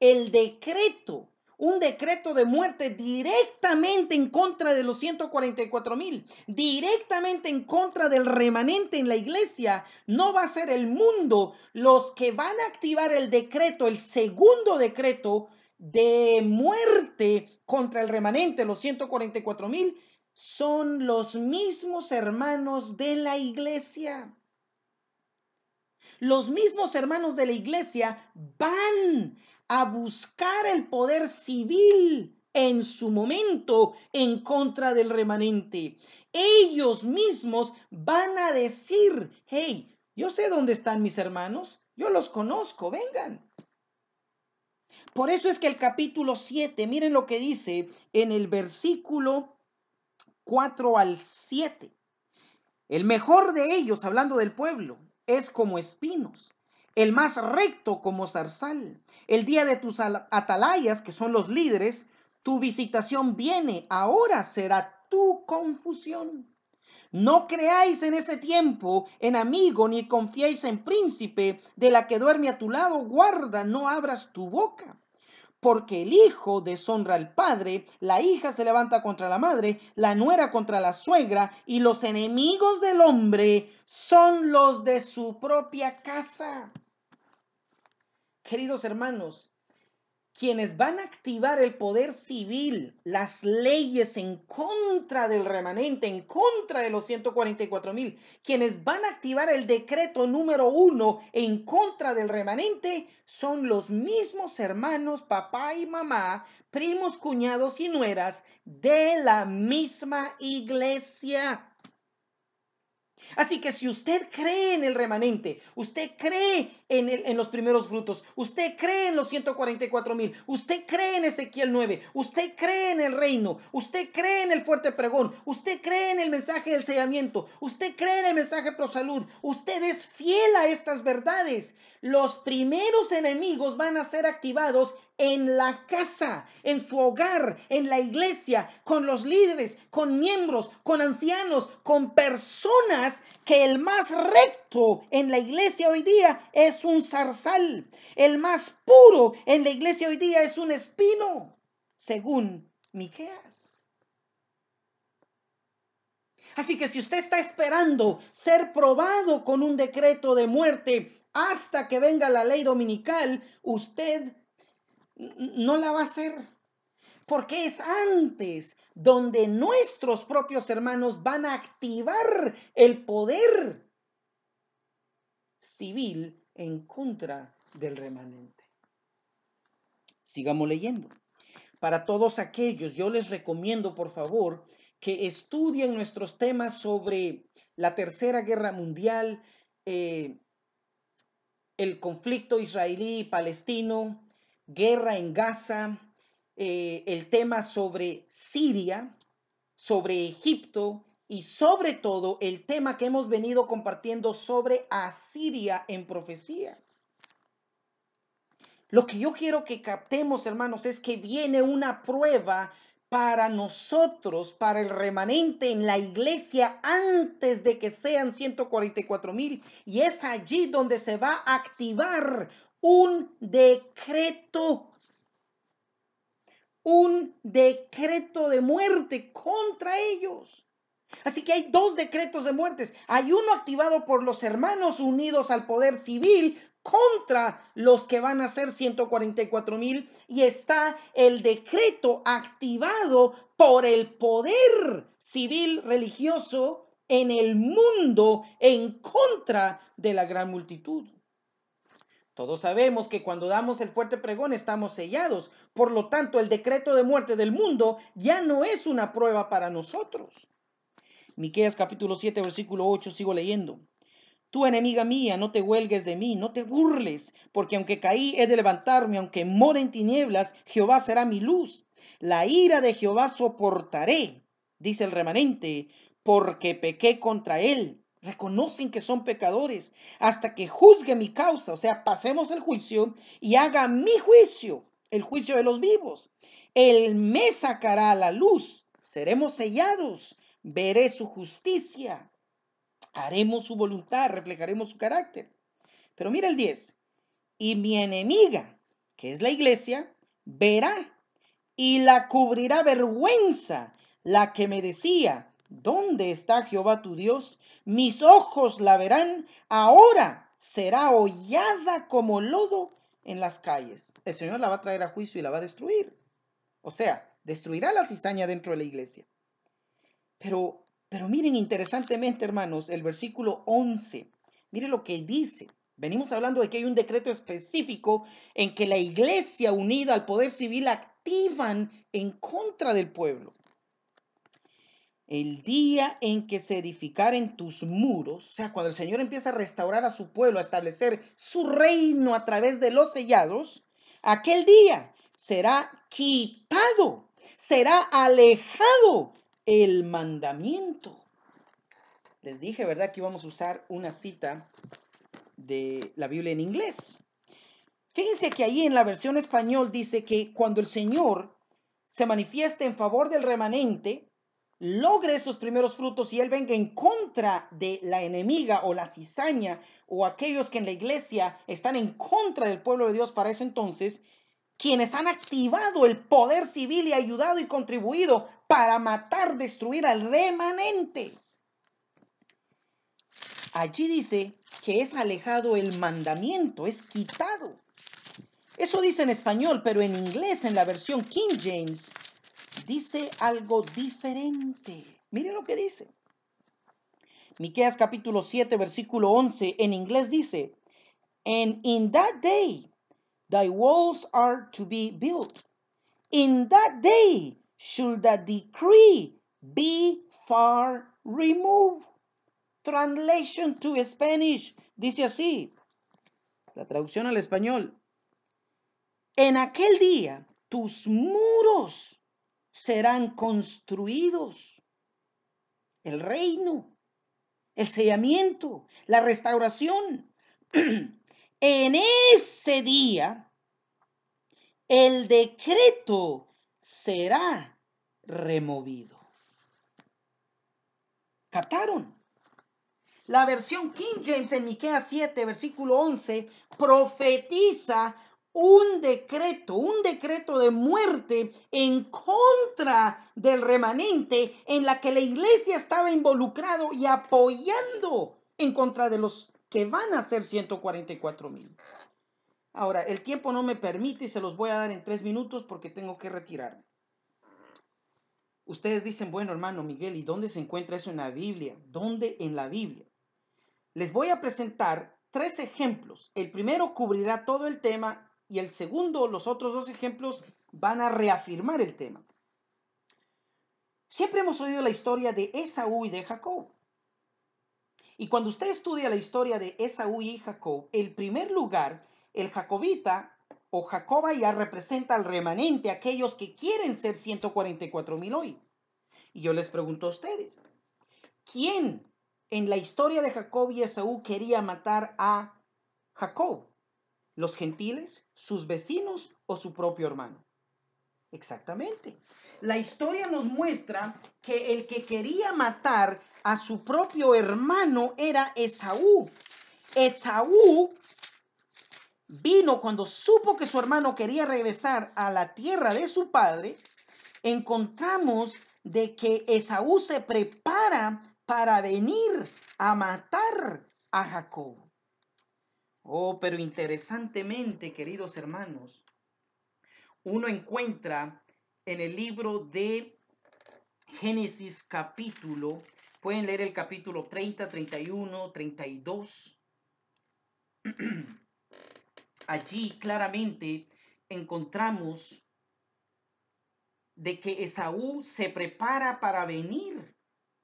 Speaker 1: el decreto, un decreto de muerte directamente en contra de los 144 mil, directamente en contra del remanente en la iglesia. No va a ser el mundo los que van a activar el decreto, el segundo decreto de muerte contra el remanente, los 144 mil, son los mismos hermanos de la iglesia los mismos hermanos de la iglesia van a buscar el poder civil en su momento en contra del remanente. Ellos mismos van a decir, hey, yo sé dónde están mis hermanos, yo los conozco, vengan. Por eso es que el capítulo 7, miren lo que dice en el versículo 4 al 7. El mejor de ellos, hablando del pueblo, es como espinos el más recto como zarzal. El día de tus atalayas, que son los líderes, tu visitación viene, ahora será tu confusión. No creáis en ese tiempo en amigo, ni confiéis en príncipe, de la que duerme a tu lado, guarda, no abras tu boca. Porque el hijo deshonra al padre, la hija se levanta contra la madre, la nuera contra la suegra, y los enemigos del hombre son los de su propia casa queridos hermanos, quienes van a activar el poder civil, las leyes en contra del remanente, en contra de los 144 mil, quienes van a activar el decreto número uno en contra del remanente, son los mismos hermanos, papá y mamá, primos, cuñados y nueras de la misma iglesia. Así que si usted cree en el remanente, usted cree en, el, en los primeros frutos, usted cree en los 144 mil, usted cree en Ezequiel 9, usted cree en el reino, usted cree en el fuerte pregón, usted cree en el mensaje del sellamiento, usted cree en el mensaje pro salud, usted es fiel a estas verdades. Los primeros enemigos van a ser activados en la casa, en su hogar, en la iglesia, con los líderes, con miembros, con ancianos, con personas que el más recto en la iglesia hoy día es un zarzal, el más puro en la iglesia hoy día es un espino, según Miqueas. Así que si usted está esperando ser probado con un decreto de muerte hasta que venga la ley dominical, usted no la va a hacer. Porque es antes donde nuestros propios hermanos van a activar el poder civil en contra del remanente. Sigamos leyendo. Para todos aquellos, yo les recomiendo, por favor, que estudien nuestros temas sobre la Tercera Guerra Mundial, eh, el conflicto israelí-palestino, guerra en Gaza, eh, el tema sobre Siria, sobre Egipto y sobre todo el tema que hemos venido compartiendo sobre Asiria en profecía. Lo que yo quiero que captemos, hermanos, es que viene una prueba para nosotros, para el remanente en la iglesia antes de que sean 144 mil. Y es allí donde se va a activar un decreto, un decreto de muerte contra ellos. Así que hay dos decretos de muertes. Hay uno activado por los hermanos unidos al poder civil contra los que van a ser 144 mil y está el decreto activado por el poder civil religioso en el mundo en contra de la gran multitud. Todos sabemos que cuando damos el fuerte pregón estamos sellados. Por lo tanto, el decreto de muerte del mundo ya no es una prueba para nosotros. Miqueas capítulo 7, versículo 8, sigo leyendo. Tú, enemiga mía, no te huelgues de mí, no te burles, porque aunque caí he de levantarme, aunque more en tinieblas, Jehová será mi luz. La ira de Jehová soportaré, dice el remanente, porque pequé contra él Reconocen que son pecadores hasta que juzgue mi causa, o sea, pasemos el juicio y haga mi juicio, el juicio de los vivos. Él me sacará a la luz, seremos sellados, veré su justicia, haremos su voluntad, reflejaremos su carácter. Pero mira el 10, y mi enemiga, que es la iglesia, verá y la cubrirá vergüenza, la que me decía, ¿Dónde está Jehová tu Dios? Mis ojos la verán. Ahora será hollada como lodo en las calles. El Señor la va a traer a juicio y la va a destruir. O sea, destruirá la cizaña dentro de la iglesia. Pero, pero miren interesantemente, hermanos, el versículo 11. mire lo que dice. Venimos hablando de que hay un decreto específico en que la iglesia unida al poder civil activan en contra del pueblo el día en que se edificaren tus muros, o sea, cuando el Señor empieza a restaurar a su pueblo, a establecer su reino a través de los sellados, aquel día será quitado, será alejado el mandamiento. Les dije, ¿verdad?, que íbamos a usar una cita de la Biblia en inglés. Fíjense que ahí en la versión español dice que cuando el Señor se manifieste en favor del remanente, logre esos primeros frutos y él venga en contra de la enemiga o la cizaña o aquellos que en la iglesia están en contra del pueblo de Dios para ese entonces, quienes han activado el poder civil y ayudado y contribuido para matar, destruir al remanente. Allí dice que es alejado el mandamiento, es quitado. Eso dice en español, pero en inglés, en la versión King James, dice algo diferente. Mire lo que dice. Miqueas capítulo 7, versículo 11 en inglés dice, And in that day thy walls are to be built. In that day should the decree be far removed. Translation to Spanish dice así. La traducción al español. En aquel día tus muros serán construidos el reino, el sellamiento, la restauración. en ese día, el decreto será removido. ¿Captaron? La versión King James en Miqueas 7, versículo 11, profetiza un decreto, un decreto de muerte en contra del remanente en la que la iglesia estaba involucrado y apoyando en contra de los que van a ser 144 mil. Ahora, el tiempo no me permite y se los voy a dar en tres minutos porque tengo que retirarme. Ustedes dicen, bueno, hermano Miguel, ¿y dónde se encuentra eso en la Biblia? ¿Dónde en la Biblia? Les voy a presentar tres ejemplos. El primero cubrirá todo el tema y el segundo, los otros dos ejemplos, van a reafirmar el tema. Siempre hemos oído la historia de Esaú y de Jacob. Y cuando usted estudia la historia de Esaú y Jacob, el primer lugar, el jacobita o Jacoba ya representa al remanente, aquellos que quieren ser 144 mil hoy. Y yo les pregunto a ustedes, ¿quién en la historia de Jacob y Esaú quería matar a Jacob? los gentiles, sus vecinos o su propio hermano. Exactamente. La historia nos muestra que el que quería matar a su propio hermano era Esaú. Esaú vino cuando supo que su hermano quería regresar a la tierra de su padre. Encontramos de que Esaú se prepara para venir a matar a Jacob. Oh, pero interesantemente, queridos hermanos, uno encuentra en el libro de Génesis capítulo, pueden leer el capítulo 30, 31, 32. Allí claramente encontramos de que Esaú se prepara para venir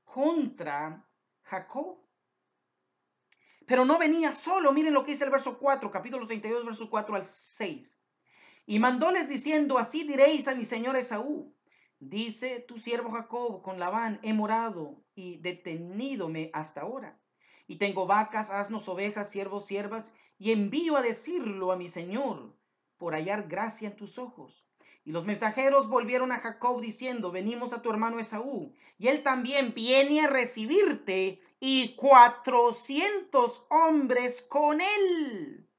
Speaker 1: contra Jacob. Pero no venía solo. Miren lo que dice el verso 4, capítulo 32, verso 4 al 6. Y mandóles diciendo, así diréis a mi señor Esaú, dice tu siervo Jacob con Labán, he morado y detenídome hasta ahora. Y tengo vacas, asnos, ovejas, siervos, siervas, y envío a decirlo a mi señor, por hallar gracia en tus ojos. Y los mensajeros volvieron a Jacob diciendo, venimos a tu hermano Esaú, y él también viene a recibirte y cuatrocientos hombres con él.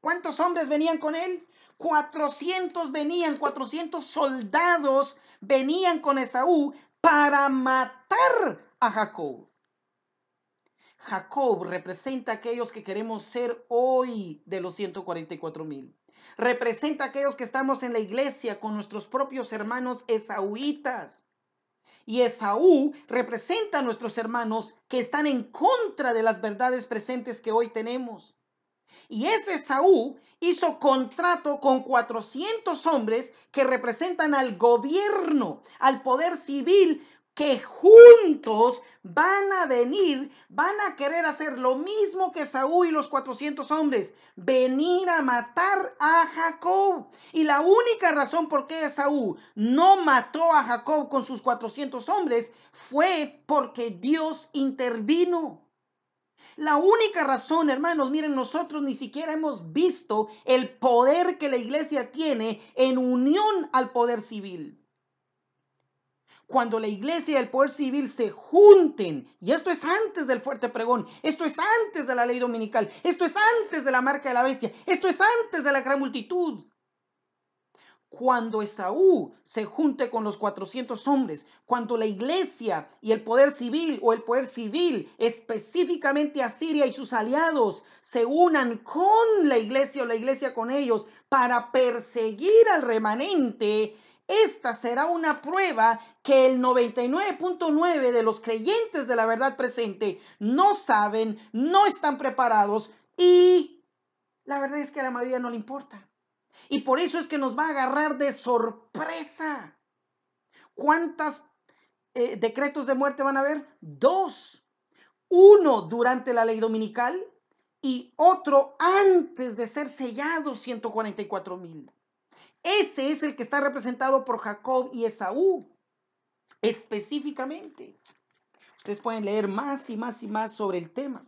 Speaker 1: ¿Cuántos hombres venían con él? Cuatrocientos venían, cuatrocientos soldados venían con Esaú para matar a Jacob. Jacob representa a aquellos que queremos ser hoy de los 144 mil representa a aquellos que estamos en la iglesia con nuestros propios hermanos Esaúitas. Y Esaú representa a nuestros hermanos que están en contra de las verdades presentes que hoy tenemos. Y ese Esaú hizo contrato con 400 hombres que representan al gobierno, al poder civil que juntos van a venir, van a querer hacer lo mismo que Saúl y los 400 hombres, venir a matar a Jacob. Y la única razón por qué Saúl no mató a Jacob con sus 400 hombres fue porque Dios intervino. La única razón, hermanos, miren, nosotros ni siquiera hemos visto el poder que la iglesia tiene en unión al poder civil cuando la iglesia y el poder civil se junten, y esto es antes del fuerte pregón, esto es antes de la ley dominical, esto es antes de la marca de la bestia, esto es antes de la gran multitud. Cuando Esaú se junte con los 400 hombres, cuando la iglesia y el poder civil o el poder civil, específicamente a Siria y sus aliados, se unan con la iglesia o la iglesia con ellos para perseguir al remanente, esta será una prueba que el 99.9 de los creyentes de la verdad presente no saben, no están preparados y la verdad es que a la mayoría no le importa. Y por eso es que nos va a agarrar de sorpresa. ¿Cuántos eh, decretos de muerte van a haber? Dos. Uno durante la ley dominical y otro antes de ser sellado 144 mil. Ese es el que está representado por Jacob y Esaú, específicamente. Ustedes pueden leer más y más y más sobre el tema.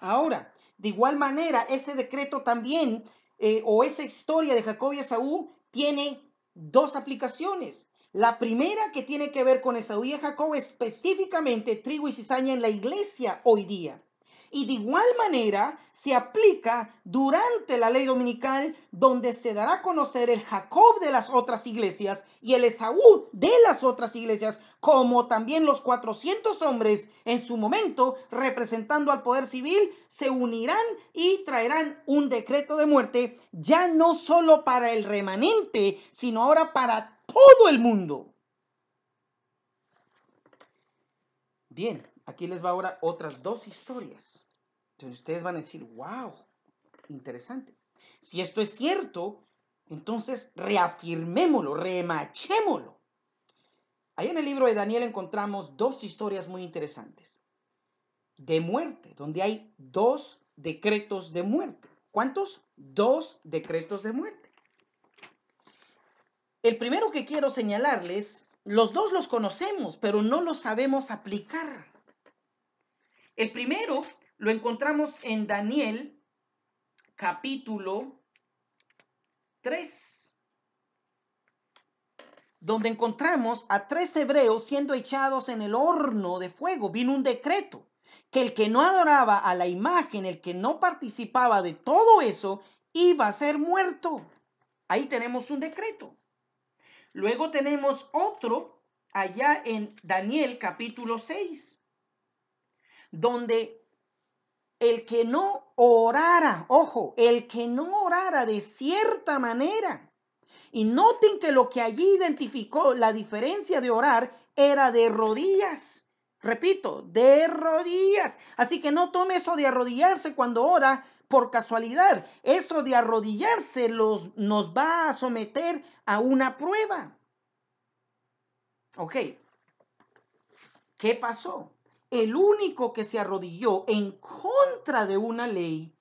Speaker 1: Ahora, de igual manera, ese decreto también, eh, o esa historia de Jacob y Esaú, tiene dos aplicaciones. La primera que tiene que ver con Esaú y Jacob, específicamente trigo y cizaña en la iglesia hoy día y de igual manera se aplica durante la ley dominical donde se dará a conocer el Jacob de las otras iglesias y el Esaú de las otras iglesias, como también los 400 hombres en su momento representando al poder civil se unirán y traerán un decreto de muerte ya no solo para el remanente, sino ahora para todo el mundo. Bien, Aquí les va ahora otras dos historias. Entonces ustedes van a decir, wow, interesante. Si esto es cierto, entonces reafirmémoslo, remachémoslo. Ahí en el libro de Daniel encontramos dos historias muy interesantes de muerte, donde hay dos decretos de muerte. ¿Cuántos? Dos decretos de muerte. El primero que quiero señalarles, los dos los conocemos, pero no los sabemos aplicar. El primero lo encontramos en Daniel capítulo 3, donde encontramos a tres hebreos siendo echados en el horno de fuego. Vino un decreto que el que no adoraba a la imagen, el que no participaba de todo eso, iba a ser muerto. Ahí tenemos un decreto. Luego tenemos otro allá en Daniel capítulo 6, donde el que no orara, ojo, el que no orara de cierta manera, y noten que lo que allí identificó la diferencia de orar era de rodillas. Repito, de rodillas. Así que no tome eso de arrodillarse cuando ora por casualidad. Eso de arrodillarse los, nos va a someter a una prueba. Ok. ¿Qué pasó? el único que se arrodilló en contra de una ley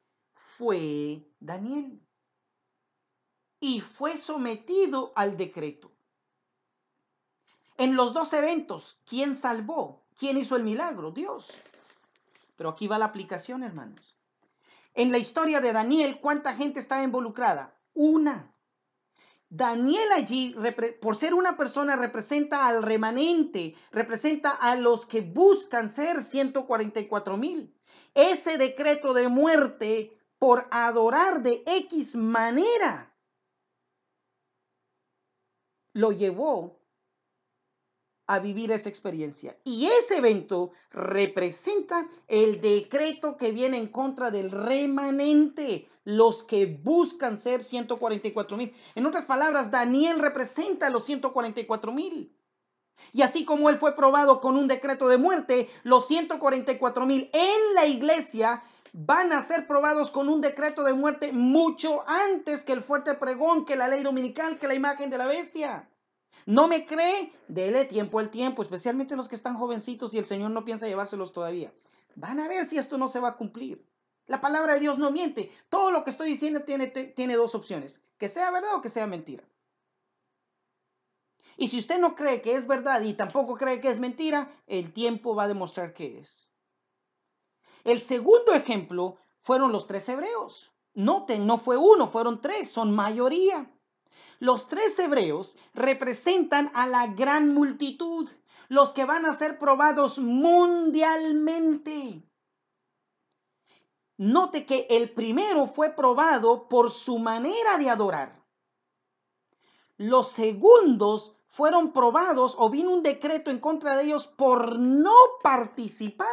Speaker 1: fue Daniel. Y fue sometido al decreto. En los dos eventos, ¿quién salvó? ¿Quién hizo el milagro? Dios. Pero aquí va la aplicación, hermanos. En la historia de Daniel, ¿cuánta gente estaba involucrada? Una. Daniel allí, por ser una persona, representa al remanente, representa a los que buscan ser 144 mil. Ese decreto de muerte por adorar de X manera lo llevó a vivir esa experiencia. Y ese evento representa el decreto que viene en contra del remanente, los que buscan ser 144 mil. En otras palabras, Daniel representa a los 144 mil. Y así como él fue probado con un decreto de muerte, los 144 mil en la iglesia van a ser probados con un decreto de muerte mucho antes que el fuerte pregón, que la ley dominical, que la imagen de la bestia. ¿No me cree? Dele tiempo al tiempo, especialmente los que están jovencitos y el Señor no piensa llevárselos todavía. Van a ver si esto no se va a cumplir. La palabra de Dios no miente. Todo lo que estoy diciendo tiene, tiene dos opciones, que sea verdad o que sea mentira. Y si usted no cree que es verdad y tampoco cree que es mentira, el tiempo va a demostrar que es. El segundo ejemplo fueron los tres hebreos. Noten, no fue uno, fueron tres, son mayoría. Los tres hebreos representan a la gran multitud, los que van a ser probados mundialmente. Note que el primero fue probado por su manera de adorar. Los segundos fueron probados o vino un decreto en contra de ellos por no participar.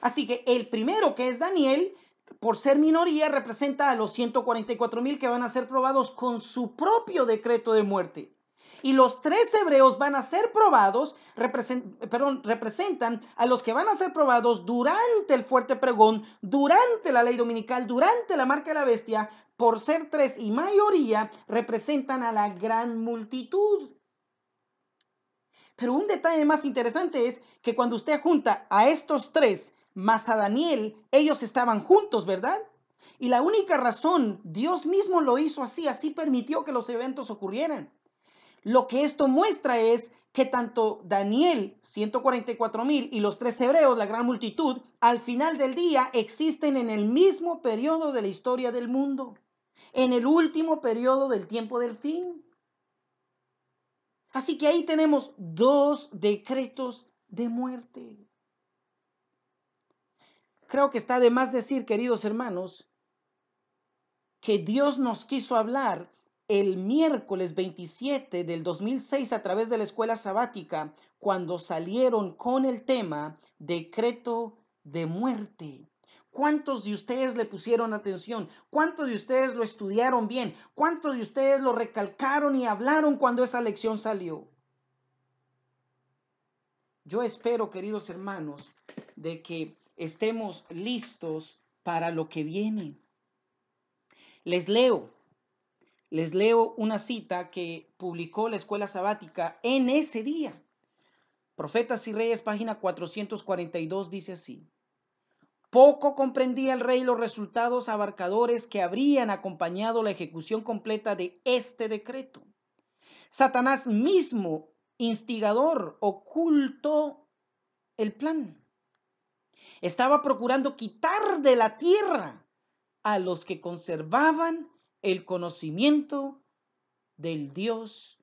Speaker 1: Así que el primero que es Daniel por ser minoría, representa a los 144 mil que van a ser probados con su propio decreto de muerte. Y los tres hebreos van a ser probados, perdón, representan a los que van a ser probados durante el fuerte pregón, durante la ley dominical, durante la marca de la bestia, por ser tres y mayoría, representan a la gran multitud. Pero un detalle más interesante es que cuando usted junta a estos tres más a Daniel, ellos estaban juntos, ¿verdad? Y la única razón, Dios mismo lo hizo así, así permitió que los eventos ocurrieran. Lo que esto muestra es que tanto Daniel, 144 mil, y los tres hebreos, la gran multitud, al final del día existen en el mismo periodo de la historia del mundo, en el último periodo del tiempo del fin. Así que ahí tenemos dos decretos de muerte. Creo que está de más decir, queridos hermanos, que Dios nos quiso hablar el miércoles 27 del 2006 a través de la escuela sabática, cuando salieron con el tema decreto de muerte. ¿Cuántos de ustedes le pusieron atención? ¿Cuántos de ustedes lo estudiaron bien? ¿Cuántos de ustedes lo recalcaron y hablaron cuando esa lección salió? Yo espero, queridos hermanos, de que estemos listos para lo que viene. Les leo, les leo una cita que publicó la escuela sabática en ese día. Profetas y Reyes, página 442, dice así. Poco comprendía el rey los resultados abarcadores que habrían acompañado la ejecución completa de este decreto. Satanás mismo, instigador, oculto el plan. Estaba procurando quitar de la tierra a los que conservaban el conocimiento del Dios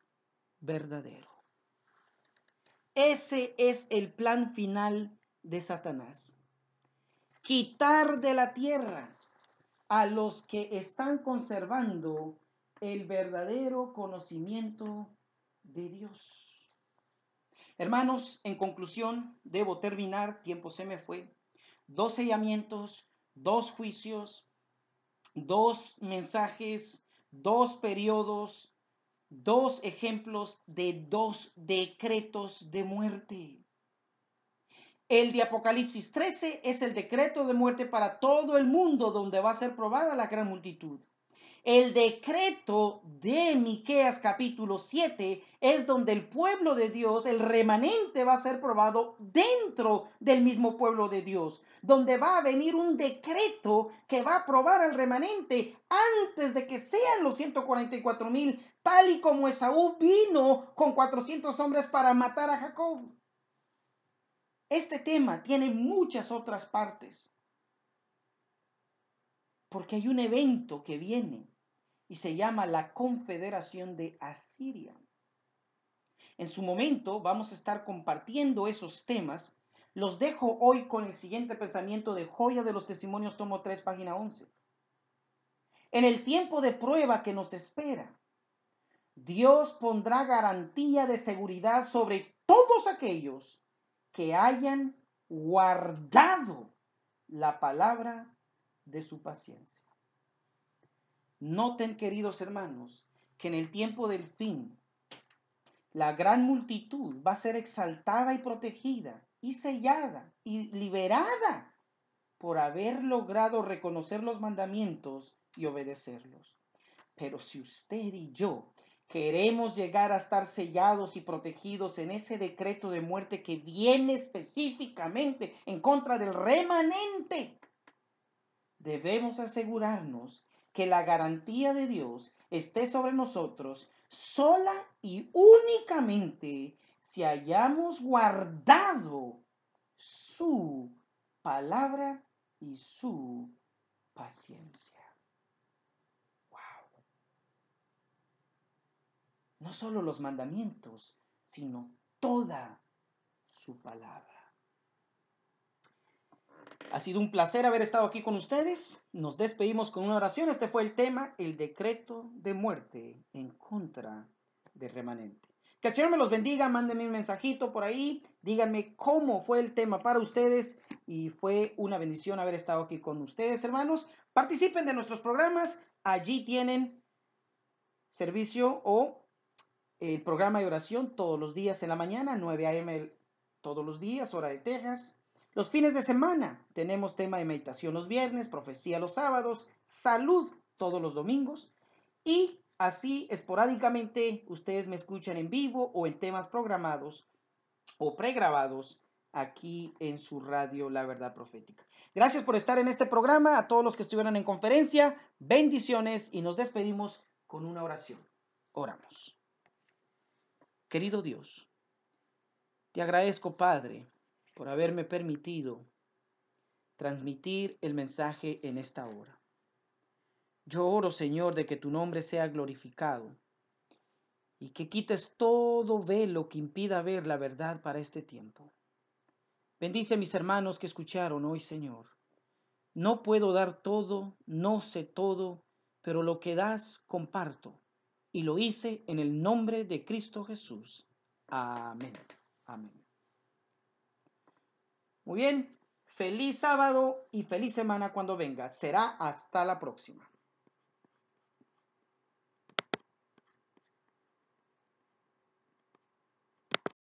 Speaker 1: verdadero. Ese es el plan final de Satanás. Quitar de la tierra a los que están conservando el verdadero conocimiento de Dios. Hermanos, en conclusión, debo terminar, tiempo se me fue dos sellamientos, dos juicios, dos mensajes, dos periodos, dos ejemplos de dos decretos de muerte. El de Apocalipsis 13 es el decreto de muerte para todo el mundo donde va a ser probada la gran multitud. El decreto de Miqueas capítulo 7 es donde el pueblo de Dios, el remanente va a ser probado dentro del mismo pueblo de Dios, donde va a venir un decreto que va a probar al remanente antes de que sean los 144 mil, tal y como Esaú vino con 400 hombres para matar a Jacob. Este tema tiene muchas otras partes porque hay un evento que viene y se llama la Confederación de Asiria. En su momento vamos a estar compartiendo esos temas. Los dejo hoy con el siguiente pensamiento de Joya de los Testimonios, tomo 3, página 11. En el tiempo de prueba que nos espera, Dios pondrá garantía de seguridad sobre todos aquellos que hayan guardado la palabra de su paciencia. Noten, queridos hermanos, que en el tiempo del fin, la gran multitud va a ser exaltada y protegida y sellada y liberada por haber logrado reconocer los mandamientos y obedecerlos. Pero si usted y yo queremos llegar a estar sellados y protegidos en ese decreto de muerte que viene específicamente en contra del remanente, debemos asegurarnos que la garantía de Dios esté sobre nosotros sola y únicamente si hayamos guardado su palabra y su paciencia. Wow. No solo los mandamientos, sino toda su palabra. Ha sido un placer haber estado aquí con ustedes. Nos despedimos con una oración. Este fue el tema, el decreto de muerte en contra de remanente. Que el Señor me los bendiga, mándenme un mensajito por ahí, díganme cómo fue el tema para ustedes y fue una bendición haber estado aquí con ustedes, hermanos. Participen de nuestros programas, allí tienen servicio o el programa de oración todos los días en la mañana, 9 a.m. todos los días, hora de Texas, los fines de semana tenemos tema de meditación los viernes, profecía los sábados, salud todos los domingos y así esporádicamente ustedes me escuchan en vivo o en temas programados o pregrabados aquí en su radio La Verdad Profética. Gracias por estar en este programa, a todos los que estuvieron en conferencia, bendiciones y nos despedimos con una oración. Oramos. Querido Dios, te agradezco Padre por haberme permitido transmitir el mensaje en esta hora. Yo oro, Señor, de que tu nombre sea glorificado y que quites todo velo que impida ver la verdad para este tiempo. Bendice a mis hermanos que escucharon hoy, Señor. No puedo dar todo, no sé todo, pero lo que das comparto. Y lo hice en el nombre de Cristo Jesús. Amén. Amén. Muy bien, feliz sábado y feliz semana cuando venga. Será hasta la próxima.